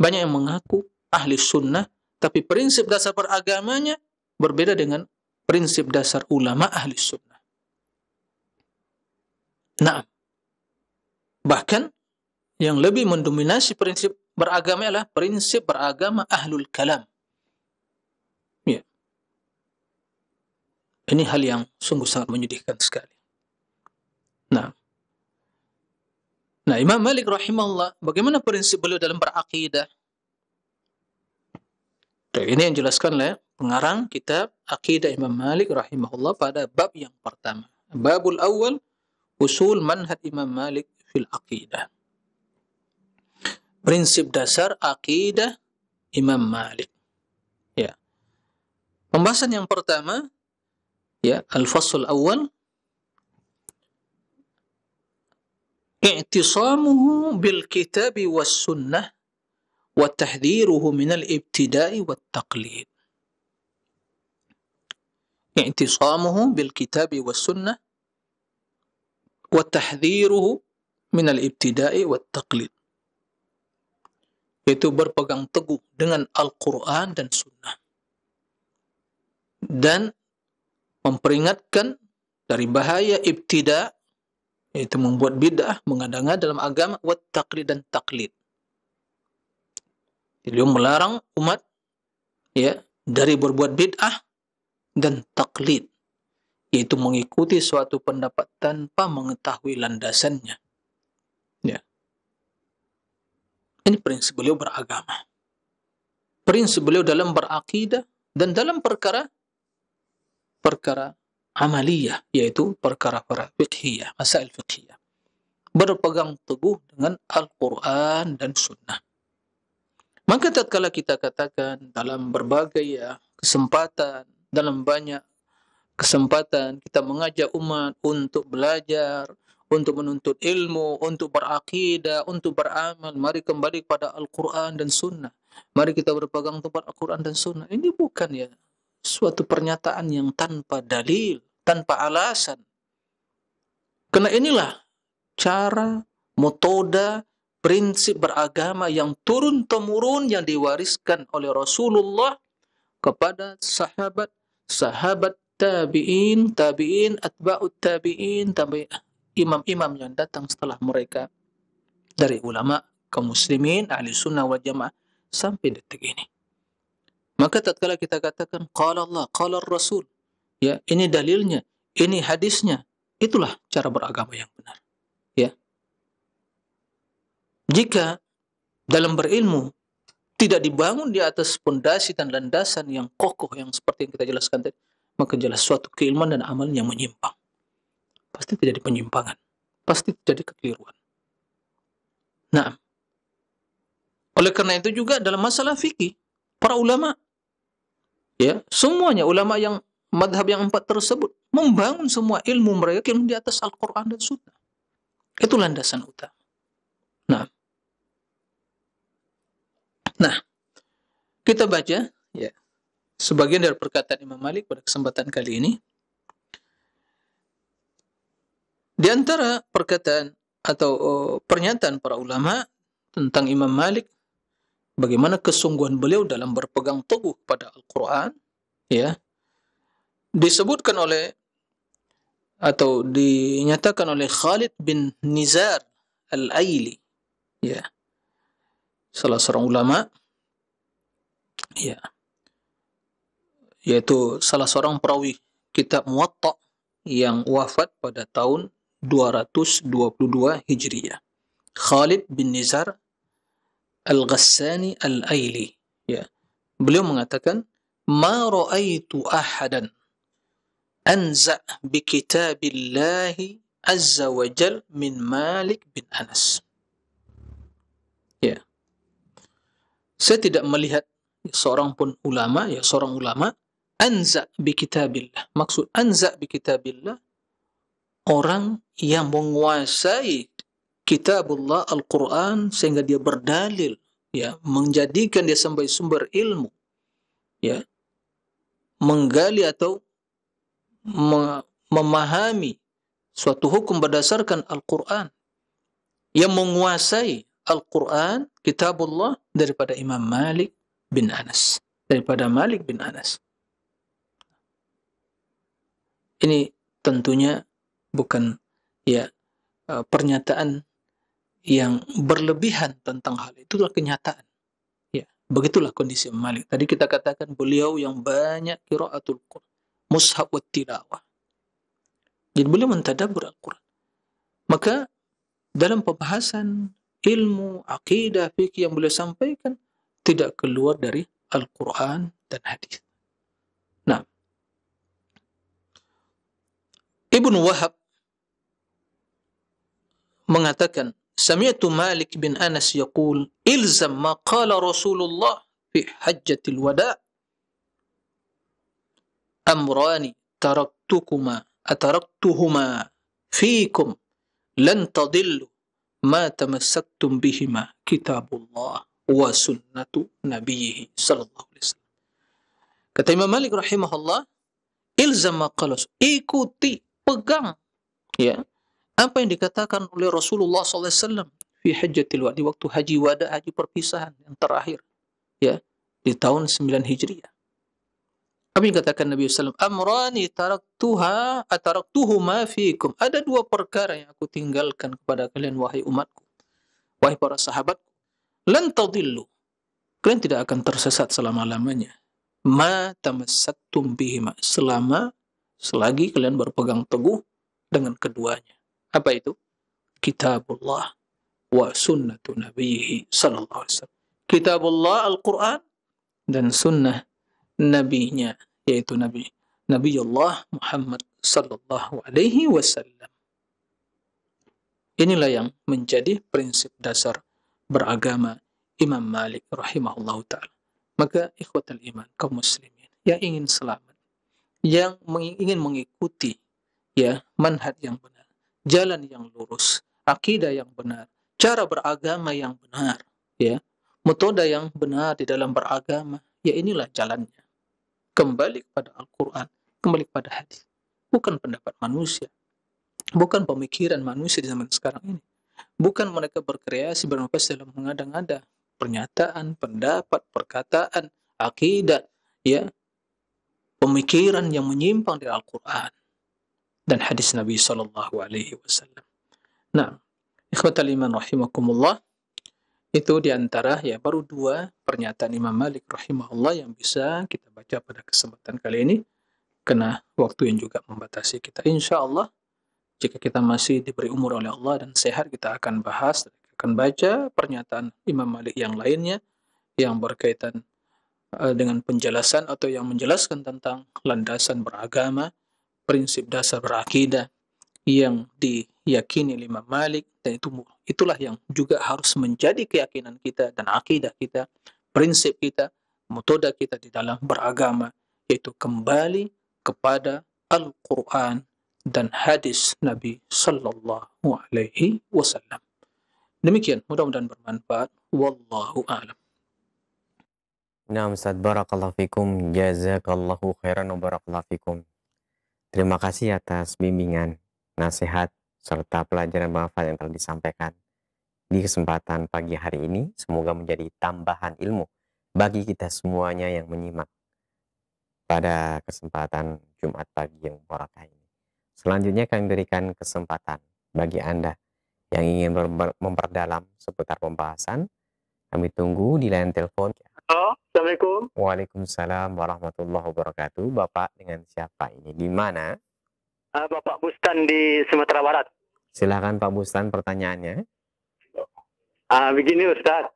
[SPEAKER 1] banyak yang mengaku ahli sunnah, tapi prinsip dasar beragamanya berbeda dengan prinsip dasar ulama ahli sunnah. Nah, bahkan yang lebih mendominasi prinsip beragama adalah prinsip beragama ahlul kalam. Ini hal yang sungguh sangat menyedihkan sekali. Nah, nah Imam Malik rahimahullah, bagaimana prinsip beliau dalam berakidah? Dan ini yang jelaskan oleh pengarang kitab akidah Imam Malik rahimahullah pada bab yang pertama. Babul awal usul manhaj Imam Malik fil akidah Prinsip dasar akidah Imam Malik. Ya. Pembahasan yang pertama الفصل الأول اعتصامه بالكتاب والسنة وتحذيره من الابتداء والتقليد اعتصامه بالكتاب والسنة وتحذيره من الابتداء والتقليد yaitu berpegang teguh dengan Al-Quran dan Sunnah dan memperingatkan dari bahaya ibtida yaitu membuat bid'ah mengadang dalam agama wat taklid dan taklid. Jadi beliau melarang umat ya dari berbuat bid'ah dan taklid yaitu mengikuti suatu pendapat tanpa mengetahui landasannya. Ya. Ini prinsip beliau beragama. Prinsip beliau dalam berakidah dan dalam perkara perkara amaliyah, yaitu perkara-perkara fikhiyah, masail fikhiyah. Berpegang teguh dengan Al-Quran dan Sunnah. Maka tatkala kita katakan dalam berbagai ya, kesempatan, dalam banyak kesempatan kita mengajak umat untuk belajar, untuk menuntut ilmu, untuk berakidah, untuk beramal. Mari kembali kepada Al-Quran dan Sunnah. Mari kita berpegang kepada Al-Quran dan Sunnah. Ini bukan ya suatu pernyataan yang tanpa dalil, tanpa alasan. Karena inilah cara, metode, prinsip beragama yang turun-temurun yang diwariskan oleh Rasulullah kepada sahabat, sahabat tabi'in, tabi'in, atba'ut tabi'in, tabi'in, imam-imam yang datang setelah mereka dari ulama kaum muslimin, ahli sunnah wal jamaah sampai detik ini. Maka tatkala kita katakan qala Allah, qala Rasul, ya, ini dalilnya, ini hadisnya, itulah cara beragama yang benar. Ya. Jika dalam berilmu tidak dibangun di atas pondasi dan landasan yang kokoh yang seperti yang kita jelaskan tadi, maka jelas suatu keilmuan dan amal yang menyimpang. Pasti terjadi penyimpangan, pasti terjadi kekeliruan. Nah, oleh karena itu juga dalam masalah fikih, para ulama ya semuanya ulama yang madhab yang empat tersebut membangun semua ilmu mereka ilmu di atas Al-Quran dan Sunnah itu landasan utama nah nah kita baca ya sebagian dari perkataan Imam Malik pada kesempatan kali ini di antara perkataan atau oh, pernyataan para ulama tentang Imam Malik bagaimana kesungguhan beliau dalam berpegang teguh pada Al-Qur'an ya disebutkan oleh atau dinyatakan oleh Khalid bin Nizar Al-Aili ya salah seorang ulama ya yaitu salah seorang perawi kitab Muwatta yang wafat pada tahun 222 Hijriah. Khalid bin Nizar Al-Ghassani Al-Aili ya beliau mengatakan ma ra'aitu ahadan anza bi kitabillahi azza wa jal min Malik bin Anas ya saya tidak melihat seorang pun ulama ya seorang ulama anza bi kitabillah maksud anza bi kitabillah orang yang menguasai kitabullah Al-Quran sehingga dia berdalil ya menjadikan dia sebagai sumber ilmu ya menggali atau memahami suatu hukum berdasarkan Al-Quran yang menguasai Al-Quran kitabullah daripada Imam Malik bin Anas daripada Malik bin Anas ini tentunya bukan ya eh, pernyataan yang berlebihan tentang hal itu adalah kenyataan. Ya, begitulah kondisi Malik. Tadi kita katakan beliau yang banyak qiraatul Quran, mushaf wa tilawah. Jadi beliau mentadabbur Al-Quran. Maka dalam pembahasan ilmu, akidah, fikih yang beliau sampaikan tidak keluar dari Al-Quran dan hadis. Nah, Ibnu Wahab mengatakan سمعت مالك بن أنس يقول إلزم ما قال رسول الله في حجة الوداع أمران تركتكما أتركتهما فيكم لن تضلوا ما تمسكتم بهما كتاب الله وسنة نبيه صلى الله عليه وسلم kata Imam Malik rahimahullah ilzam maqalas ikuti pegang ya Apa yang dikatakan oleh Rasulullah SAW fi hajjatil wadi waktu haji wada haji perpisahan yang terakhir ya di tahun 9 Hijriah. Apa yang katakan Nabi SAW? Amrani taraktuha ataraktuhuma fikum. Ada dua perkara yang aku tinggalkan kepada kalian wahai umatku. Wahai para sahabat, lan tadillu. Kalian tidak akan tersesat selama-lamanya. Ma tamassaktum bihima. Selama selagi kalian berpegang teguh dengan keduanya. Apa itu? Kitabullah wa sunnatu nabiyhi sallallahu alaihi wasallam. Kitabullah Al-Quran dan sunnah nabinya yaitu Nabi Nabi Allah Muhammad sallallahu alaihi wasallam. Inilah yang menjadi prinsip dasar beragama Imam Malik rahimahullahu taala. Maka ikhwatul iman kaum muslimin yang ingin selamat, yang ingin mengikuti ya manhaj yang benar jalan yang lurus, akidah yang benar, cara beragama yang benar, ya. Metode yang benar di dalam beragama, ya inilah jalannya. Kembali kepada Al-Qur'an, kembali kepada hadis. Bukan pendapat manusia. Bukan pemikiran manusia di zaman sekarang ini. Bukan mereka berkreasi bernapas dalam mengada-ngada pernyataan, pendapat, perkataan, akidah, ya. Pemikiran yang menyimpang dari Al-Qur'an dan hadis Nabi Shallallahu Alaihi Wasallam. Nah, ikhwatal iman rahimakumullah itu diantara ya baru dua pernyataan Imam Malik rahimahullah yang bisa kita baca pada kesempatan kali ini karena waktu yang juga membatasi kita. Insya Allah jika kita masih diberi umur oleh Allah dan sehat kita akan bahas akan baca pernyataan Imam Malik yang lainnya yang berkaitan eh, dengan penjelasan atau yang menjelaskan tentang landasan beragama prinsip dasar berakidah yang diyakini lima Malik dan itu itulah yang juga harus menjadi keyakinan kita dan akidah kita, prinsip kita, metode kita di dalam beragama yaitu kembali kepada Al-Qur'an dan hadis Nabi sallallahu alaihi wasallam. Demikian mudah-mudahan bermanfaat. Wallahu a'lam.
[SPEAKER 2] Nah, Ustaz, barakallahu fikum. Jazakallahu khairan wa barakallahu fikum. Terima kasih atas bimbingan, nasihat, serta pelajaran manfaat yang telah disampaikan. Di kesempatan pagi hari ini, semoga menjadi tambahan ilmu bagi kita semuanya yang menyimak pada kesempatan Jumat pagi yang berkah ini. Selanjutnya kami berikan kesempatan bagi Anda yang ingin memperdalam seputar pembahasan. Kami tunggu di layan telepon
[SPEAKER 3] Halo, Assalamualaikum.
[SPEAKER 2] Waalaikumsalam warahmatullahi wabarakatuh. Bapak dengan siapa ini? Di mana?
[SPEAKER 3] Ah, Bapak Bustan di Sumatera Barat.
[SPEAKER 2] Silahkan Pak Bustan
[SPEAKER 3] pertanyaannya. Uh, begini Ustaz.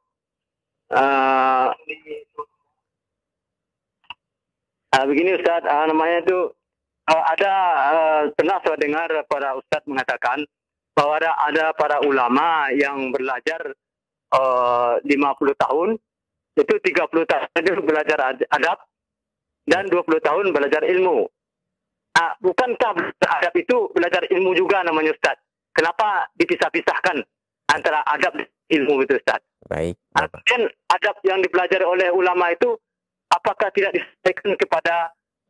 [SPEAKER 1] Uh,
[SPEAKER 3] uh, begini Ustaz, uh, namanya itu uh, ada uh, pernah saya dengar para Ustaz mengatakan bahwa ada, para ulama yang belajar uh, 50 tahun itu 30 tahun belajar adab dan 20 tahun belajar ilmu. Ah, bukankah adab itu belajar ilmu juga namanya Ustaz? Kenapa dipisah-pisahkan antara adab dan ilmu itu Ustaz? Baik. Dan adab yang dipelajari oleh ulama itu apakah tidak disampaikan kepada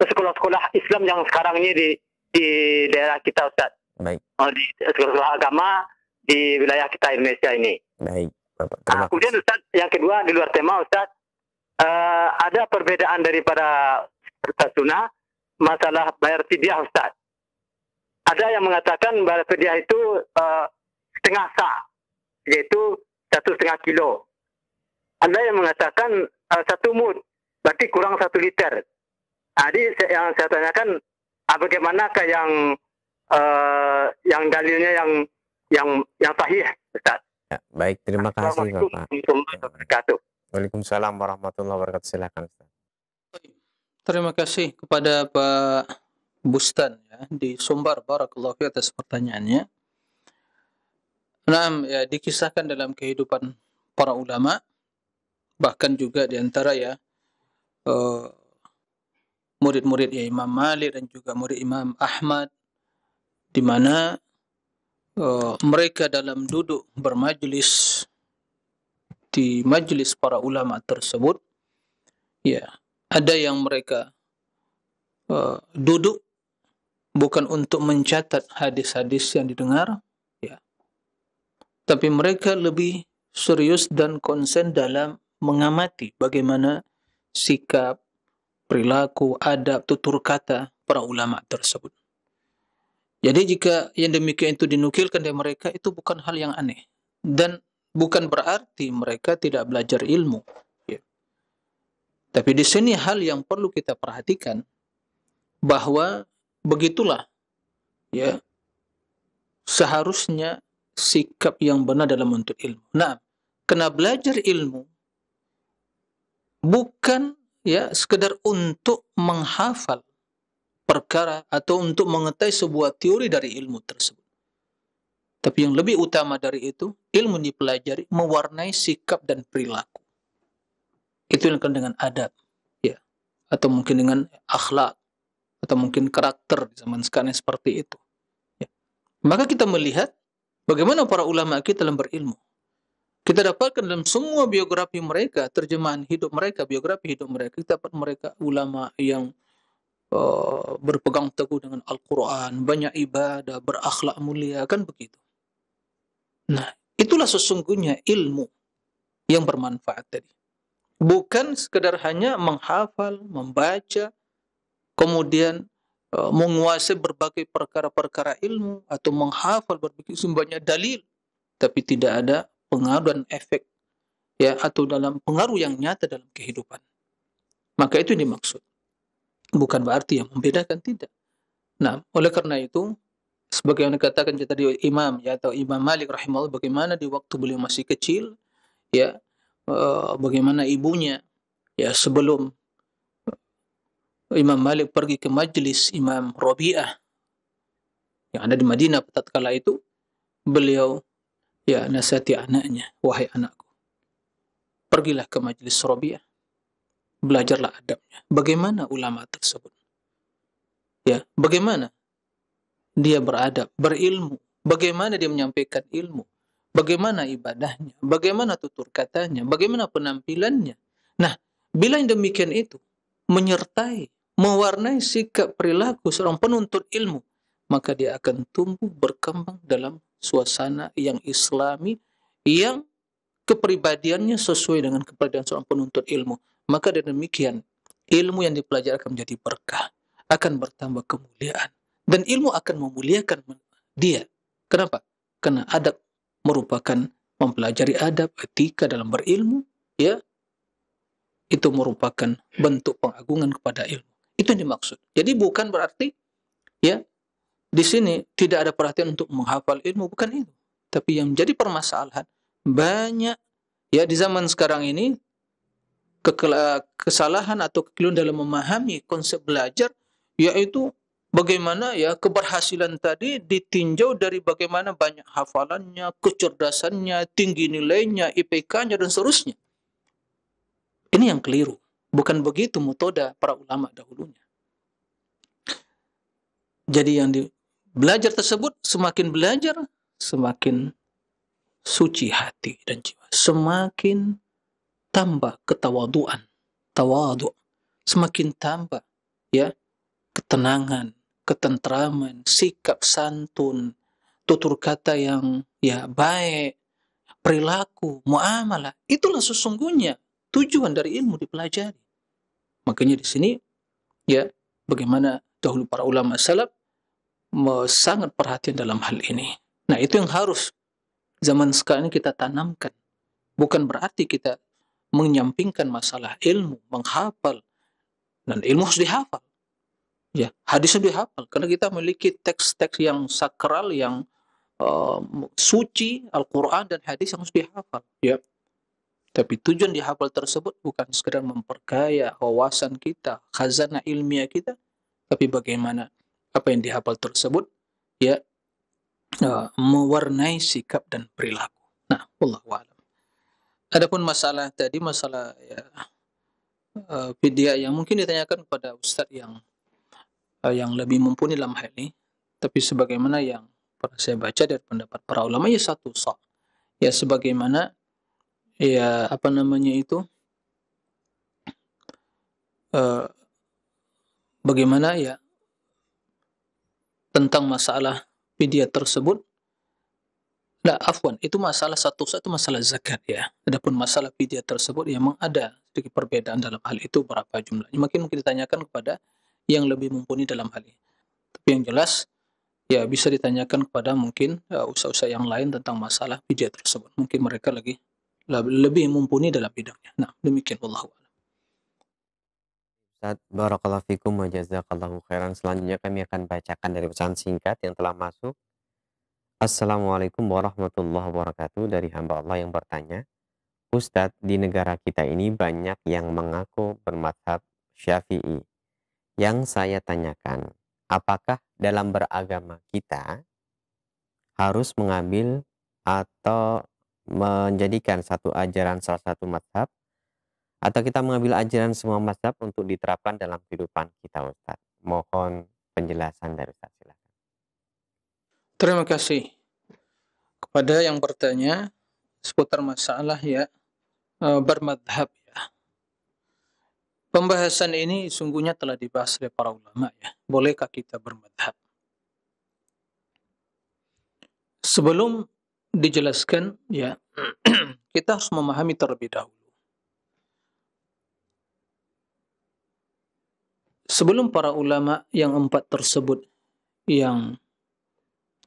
[SPEAKER 3] sekolah-sekolah Islam yang sekarang ini di di daerah kita Ustaz? Baik. Oh, di sekolah-sekolah agama di wilayah kita Indonesia ini.
[SPEAKER 2] Baik. Bapak. Nah, terima nah, kemudian
[SPEAKER 3] Ustaz, yang kedua di luar tema Ustaz, uh, ada perbedaan daripada Ustaz Sunnah masalah bayar fidyah Ustaz. Ada yang mengatakan bayar fidyah itu uh, setengah sa, yaitu satu setengah kilo. Ada yang mengatakan uh, satu mud, berarti kurang satu liter. Nah, jadi yang saya tanyakan, ah, bagaimanakah yang uh, yang dalilnya yang yang yang sahih, Ustaz?
[SPEAKER 2] Ya, baik, terima kasih Bapak.
[SPEAKER 3] Ya,
[SPEAKER 2] Waalaikumsalam warahmatullahi wabarakatuh. Silakan
[SPEAKER 1] Terima kasih kepada Pak Bustan ya di Sumbar barakallahu fi atas pertanyaannya. Nah, ya, dikisahkan dalam kehidupan para ulama bahkan juga di antara ya eh, murid-murid uh, ya Imam Malik dan juga murid Imam Ahmad di mana Eh, mereka dalam duduk bermajlis di majlis para ulama tersebut ya ada yang mereka uh, duduk bukan untuk mencatat hadis-hadis yang didengar ya tapi mereka lebih serius dan konsen dalam mengamati bagaimana sikap perilaku adab tutur kata para ulama tersebut jadi jika yang demikian itu dinukilkan dari mereka itu bukan hal yang aneh dan bukan berarti mereka tidak belajar ilmu. Ya. Tapi di sini hal yang perlu kita perhatikan bahwa begitulah ya seharusnya sikap yang benar dalam untuk ilmu. Nah, kena belajar ilmu bukan ya sekedar untuk menghafal perkara atau untuk mengetahui sebuah teori dari ilmu tersebut. Tapi yang lebih utama dari itu, ilmu yang dipelajari mewarnai sikap dan perilaku. Itu yang dengan adab, ya, atau mungkin dengan akhlak, atau mungkin karakter di zaman sekarang seperti itu. Ya. Maka kita melihat bagaimana para ulama kita dalam berilmu. Kita dapatkan dalam semua biografi mereka, terjemahan hidup mereka, biografi hidup mereka, kita dapat mereka ulama yang Eh, berpegang teguh dengan Al-Quran, banyak ibadah, berakhlak mulia, kan begitu. Hmm. Nah, itulah sesungguhnya ilmu yang bermanfaat tadi. Bukan sekedar hanya menghafal, membaca, kemudian eh, menguasai berbagai perkara-perkara ilmu atau menghafal berbagai sumbernya dalil, tapi tidak ada pengaruh dan efek ya atau dalam pengaruh yang nyata dalam kehidupan. Maka itu dimaksud bukan berarti yang membedakan tidak. Nah, oleh karena itu sebagaimana dikatakan tadi Imam ya atau Imam Malik rahimahullah bagaimana di waktu beliau masih kecil ya uh, bagaimana ibunya ya sebelum eh, Imam Malik pergi ke majelis Imam Robiah yang ada di Madinah pada tatkala itu beliau ya nasihati anaknya wahai anakku pergilah ke majelis Robiah belajarlah adabnya. Bagaimana ulama tersebut? Ya, bagaimana dia beradab, berilmu? Bagaimana dia menyampaikan ilmu? Bagaimana ibadahnya? Bagaimana tutur katanya? Bagaimana penampilannya? Nah, bila yang demikian itu menyertai, mewarnai sikap perilaku seorang penuntut ilmu, maka dia akan tumbuh berkembang dalam suasana yang islami yang kepribadiannya sesuai dengan kepribadian seorang penuntut ilmu maka dengan demikian, ilmu yang dipelajari akan menjadi berkah, akan bertambah kemuliaan. Dan ilmu akan memuliakan dia. Kenapa? Karena adab merupakan mempelajari adab, etika dalam berilmu, ya, itu merupakan bentuk pengagungan kepada ilmu. Itu yang dimaksud. Jadi bukan berarti ya di sini tidak ada perhatian untuk menghafal ilmu, bukan itu. Tapi yang menjadi permasalahan banyak ya di zaman sekarang ini kesalahan atau kekeliruan dalam memahami konsep belajar yaitu bagaimana ya keberhasilan tadi ditinjau dari bagaimana banyak hafalannya, kecerdasannya, tinggi nilainya, IPK-nya dan seterusnya. Ini yang keliru. Bukan begitu metode para ulama dahulunya. Jadi yang di belajar tersebut semakin belajar semakin suci hati dan jiwa, semakin tambah ketawaduan, tawadu, semakin tambah ya ketenangan, ketentraman, sikap santun, tutur kata yang ya baik, perilaku, muamalah. Itulah sesungguhnya tujuan dari ilmu dipelajari. Makanya di sini ya bagaimana dahulu para ulama salaf sangat perhatian dalam hal ini. Nah, itu yang harus zaman sekarang kita tanamkan. Bukan berarti kita menyampingkan masalah ilmu, menghafal. Dan ilmu harus dihafal. Ya, hadis harus dihafal karena kita memiliki teks-teks yang sakral yang uh, suci, Al-Qur'an dan hadis yang harus dihafal, ya. Tapi tujuan dihafal tersebut bukan sekedar memperkaya wawasan kita, khazanah ilmiah kita, tapi bagaimana apa yang dihafal tersebut ya uh, mewarnai sikap dan perilaku. Nah, wallahu a'lam. Adapun masalah tadi masalah ya uh, video yang mungkin ditanyakan kepada ustadz yang eh, yang lebih mumpuni dalam hal ini, tapi sebagaimana yang pernah saya baca dari pendapat para ulama ya satu sok ya sebagaimana ya apa namanya itu uh, bagaimana ya tentang masalah video tersebut Nah, afwan, itu masalah satu satu masalah zakat ya. Adapun masalah fidyah tersebut ya, memang ada sedikit perbedaan dalam hal itu berapa jumlahnya. Mungkin mungkin ditanyakan kepada yang lebih mumpuni dalam hal ini. Tapi yang jelas ya bisa ditanyakan kepada mungkin eh, usaha-usaha yang lain tentang masalah fidyah tersebut. Mungkin mereka lagi lebih mumpuni dalam bidangnya. Nah, demikian wallahu
[SPEAKER 2] Ustaz, Barakallahu Fikum wa Jazakallahu Khairan. Selanjutnya kami akan bacakan dari pesan singkat yang telah masuk Assalamualaikum warahmatullahi wabarakatuh dari hamba Allah yang bertanya. Ustadz, di negara kita ini banyak yang mengaku bermadhab syafi'i. Yang saya tanyakan, apakah dalam beragama kita harus mengambil atau menjadikan satu ajaran salah satu madhab atau kita mengambil ajaran semua mazhab untuk diterapkan dalam kehidupan kita Ustadz Mohon penjelasan
[SPEAKER 1] dari Ustadz Terima kasih kepada yang bertanya seputar masalah ya eh, bermadhab ya. Pembahasan ini sungguhnya telah dibahas oleh para ulama ya. Bolehkah kita bermadhab? Sebelum dijelaskan ya, kita harus memahami terlebih dahulu. Sebelum para ulama yang empat tersebut yang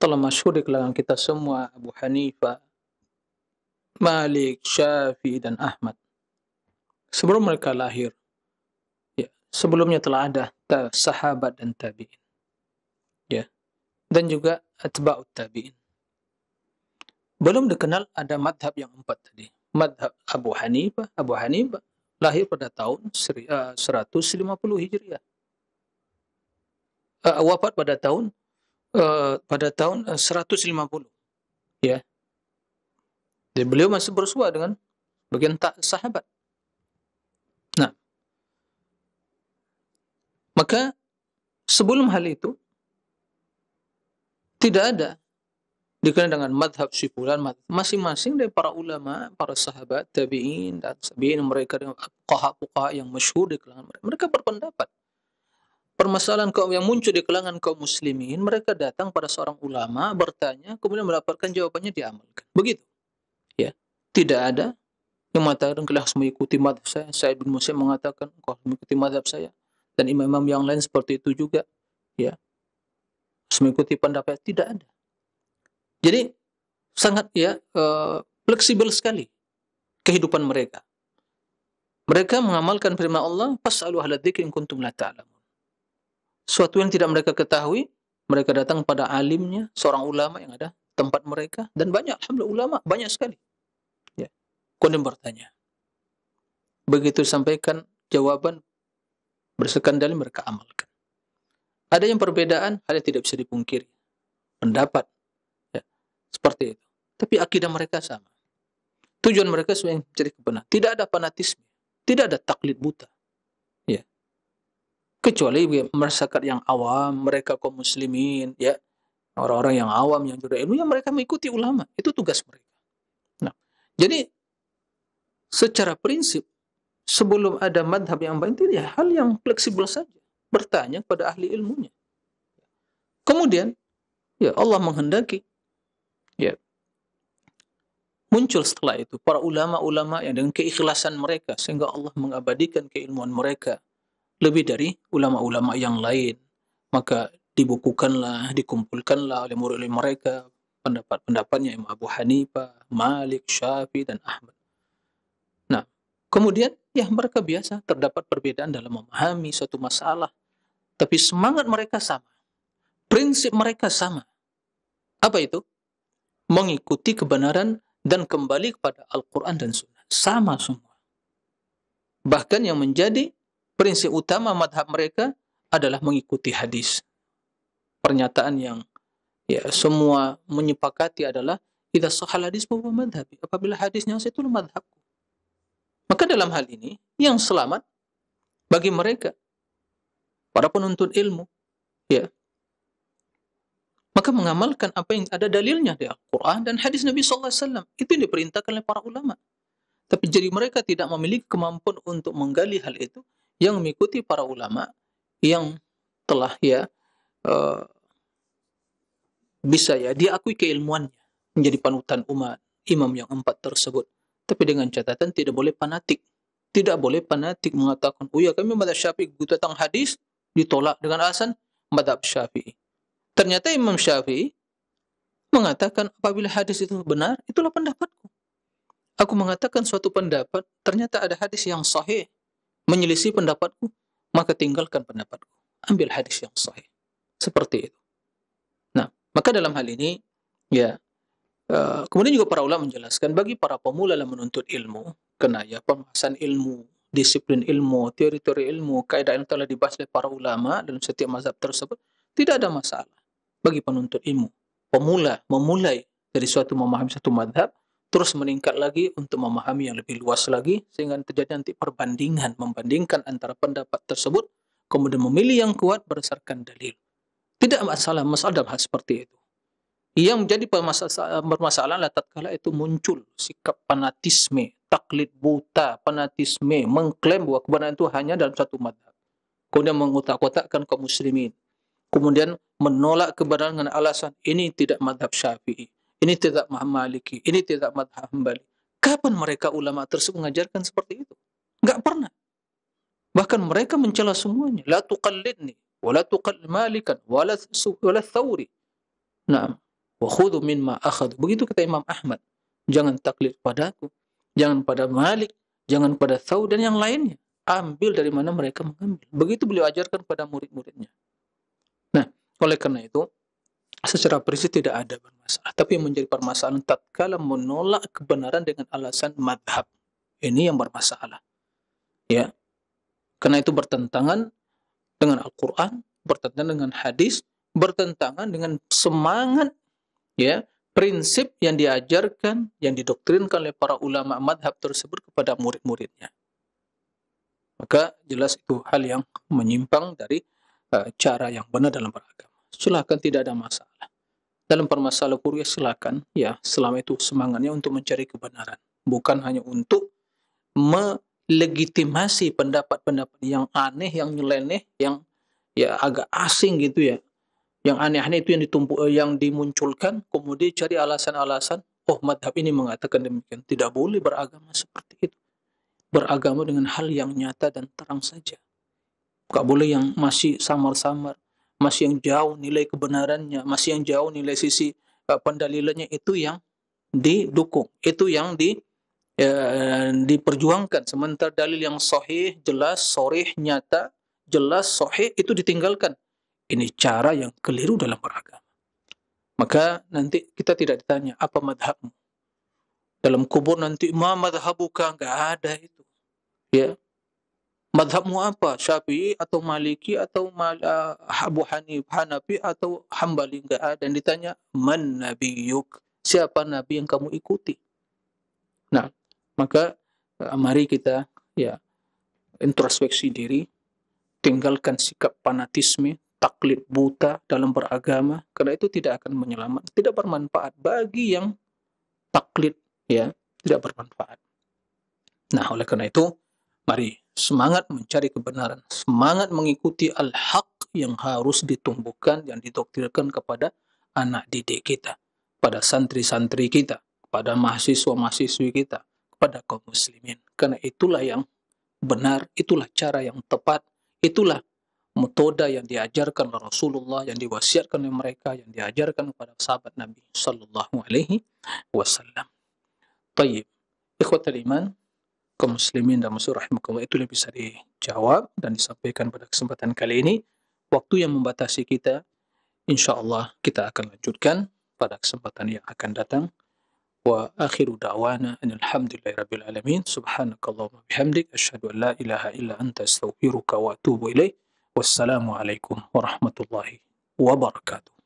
[SPEAKER 1] telah masyhur di kalangan kita semua Abu Hanifah, Malik, Syafi'i dan Ahmad. Sebelum mereka lahir, ya, sebelumnya telah ada sahabat dan tabi'in. Ya. Dan juga atba'ut tabi'in. Belum dikenal ada madhab yang empat tadi. Madhab Abu Hanifah, Abu Hanifah lahir pada tahun 150 eh, Hijriah. Uh, wafat pada tahun Eh, pada tahun 150 eh, ya dan beliau masih bersua dengan bagian tak sahabat nah maka sebelum hal itu tidak ada dikenal dengan madhab syifulan masing-masing dari para ulama para sahabat tabiin dan tabiin mereka dengan kohak yang masyhur di kalangan mereka mereka berpendapat permasalahan kaum yang muncul di kalangan kaum muslimin, mereka datang pada seorang ulama, bertanya, kemudian mendapatkan jawabannya diamalkan. Begitu. Ya. Tidak ada yang mengatakan kalian harus mengikuti madhab saya. Saya bin Musa mengatakan kau harus mengikuti madhab saya. Dan imam-imam yang lain seperti itu juga. Ya. Harus mengikuti pendapat. Tidak ada. Jadi sangat ya uh, fleksibel sekali kehidupan mereka. Mereka mengamalkan firman Allah, pas ahla in kuntum la ta'lam." Suatu yang tidak mereka ketahui, mereka datang pada alimnya, seorang ulama yang ada tempat mereka dan banyak alhamdulillah ulama banyak sekali. Ya. Kemudian bertanya. Begitu sampaikan jawaban dalil mereka amalkan. Ada yang perbedaan, ada yang tidak bisa dipungkiri. Pendapat. Ya. Seperti itu. Tapi akidah mereka sama. Tujuan mereka sebenarnya mencari kebenaran. Tidak ada fanatisme. Tidak ada taklid buta kecuali masyarakat yang awam mereka kaum muslimin ya orang-orang yang awam yang juru ilmu yang mereka mengikuti ulama itu tugas mereka nah jadi secara prinsip sebelum ada madhab yang baik itu ya hal yang fleksibel saja bertanya kepada ahli ilmunya kemudian ya Allah menghendaki ya muncul setelah itu para ulama-ulama yang dengan keikhlasan mereka sehingga Allah mengabadikan keilmuan mereka lebih dari ulama-ulama yang lain. Maka dibukukanlah, dikumpulkanlah oleh murid murid mereka pendapat-pendapatnya Imam Abu Hanifah, Malik, Syafi'i dan Ahmad. Nah, kemudian ya mereka biasa terdapat perbedaan dalam memahami suatu masalah, tapi semangat mereka sama. Prinsip mereka sama. Apa itu? Mengikuti kebenaran dan kembali kepada Al-Quran dan Sunnah. Sama semua. Bahkan yang menjadi prinsip utama madhab mereka adalah mengikuti hadis. Pernyataan yang ya semua menyepakati adalah kita sahal hadis bahwa madhab Apabila hadisnya itu madhabku. Maka dalam hal ini yang selamat bagi mereka para penuntut ilmu ya maka mengamalkan apa yang ada dalilnya di Al-Quran dan hadis Nabi SAW. Itu yang diperintahkan oleh para ulama. Tapi jadi mereka tidak memiliki kemampuan untuk menggali hal itu yang mengikuti para ulama yang telah ya uh, bisa ya diakui keilmuannya menjadi panutan umat imam yang empat tersebut tapi dengan catatan tidak boleh fanatik tidak boleh fanatik mengatakan oh ya kami madhab syafi'i begitu tentang hadis ditolak dengan alasan madhab syafi'i ternyata imam syafi'i mengatakan apabila hadis itu benar itulah pendapatku aku mengatakan suatu pendapat ternyata ada hadis yang sahih menyelisih pendapatku, maka tinggalkan pendapatku. Ambil hadis yang sahih. Seperti itu. Nah, maka dalam hal ini, ya, uh, kemudian juga para ulama menjelaskan, bagi para pemula dalam menuntut ilmu, kena ya pembahasan ilmu, disiplin ilmu, teori-teori ilmu, kaidah yang telah dibahas oleh para ulama dalam setiap mazhab tersebut, tidak ada masalah bagi penuntut ilmu. Pemula memulai dari suatu memahami satu mazhab, terus meningkat lagi untuk memahami yang lebih luas lagi sehingga terjadi nanti perbandingan membandingkan antara pendapat tersebut kemudian memilih yang kuat berdasarkan dalil tidak masalah masalah dalam hal seperti itu yang menjadi permasalahan adalah tatkala itu muncul sikap fanatisme taklid buta fanatisme mengklaim bahwa kebenaran itu hanya dalam satu mata kemudian mengutak utakkan kaum muslimin kemudian menolak kebenaran dengan alasan ini tidak madhab syafi'i ini tidak Maliki, ini tidak madhab Hambali. Kapan mereka ulama tersebut mengajarkan seperti itu? Enggak pernah. Bahkan mereka mencela semuanya. La tuqallidni, wa la tuqall malikan, wa la, wa la thawri. Nah, wa Begitu kata Imam Ahmad. Jangan taklid padaku, jangan pada Malik, jangan pada thawri dan yang lainnya. Ambil dari mana mereka mengambil. Begitu beliau ajarkan pada murid-muridnya. Nah, oleh karena itu, secara prinsip tidak ada bermasalah. Tapi yang menjadi permasalahan tatkala menolak kebenaran dengan alasan madhab. Ini yang bermasalah. Ya. Karena itu bertentangan dengan Al-Quran, bertentangan dengan hadis, bertentangan dengan semangat, ya, prinsip yang diajarkan, yang didoktrinkan oleh para ulama madhab tersebut kepada murid-muridnya. Maka jelas itu hal yang menyimpang dari uh, cara yang benar dalam beragama silahkan tidak ada masalah. Dalam permasalahan kuliah silahkan ya, selama itu semangatnya untuk mencari kebenaran, bukan hanya untuk melegitimasi pendapat-pendapat yang aneh, yang nyeleneh, yang ya agak asing gitu ya. Yang aneh-aneh itu yang ditumpuk eh, yang dimunculkan kemudian cari alasan-alasan, oh madhab ini mengatakan demikian. Tidak boleh beragama seperti itu. Beragama dengan hal yang nyata dan terang saja. Gak boleh yang masih samar-samar masih yang jauh nilai kebenarannya, masih yang jauh nilai sisi uh, pendalilannya itu yang didukung, itu yang di uh, diperjuangkan. Sementara dalil yang sahih, jelas, sorih, nyata, jelas, sahih itu ditinggalkan. Ini cara yang keliru dalam beragama. Maka nanti kita tidak ditanya apa madhabmu. Dalam kubur nanti ma madhabuka nggak ada itu. Ya, Madhabmu apa? Syafi'i atau Maliki atau Mal, uh, Abu Hanif, Hanafi atau Hambali? Enggak ada. Dan ditanya, Man nabiyuk? Siapa Nabi yang kamu ikuti? Nah, maka eh, mari kita ya introspeksi diri, tinggalkan sikap fanatisme, taklid buta dalam beragama, karena itu tidak akan menyelamat, tidak bermanfaat bagi yang taklid ya, tidak bermanfaat. Nah, oleh karena itu, mari semangat mencari kebenaran, semangat mengikuti al-haq yang harus ditumbuhkan dan didoktrinkan kepada anak didik kita, pada santri-santri kita, pada mahasiswa-mahasiswi kita, kepada kaum muslimin. Karena itulah yang benar, itulah cara yang tepat, itulah metoda yang diajarkan oleh Rasulullah, yang diwasiatkan oleh mereka, yang diajarkan kepada sahabat Nabi Sallallahu Alaihi Wasallam. Baik, Ikhwatul iman, kaum muslimin dan muslim rahimakumullah itu lebih bisa dijawab dan disampaikan pada kesempatan kali ini waktu yang membatasi kita insyaallah kita akan lanjutkan pada kesempatan yang akan datang wa akhiru da'wana alhamdulillahirabbil alamin subhanakallahumma bihamdik asyhadu an la ilaha illa
[SPEAKER 3] anta astaghfiruka wa atubu ilaik wassalamu alaikum warahmatullahi wabarakatuh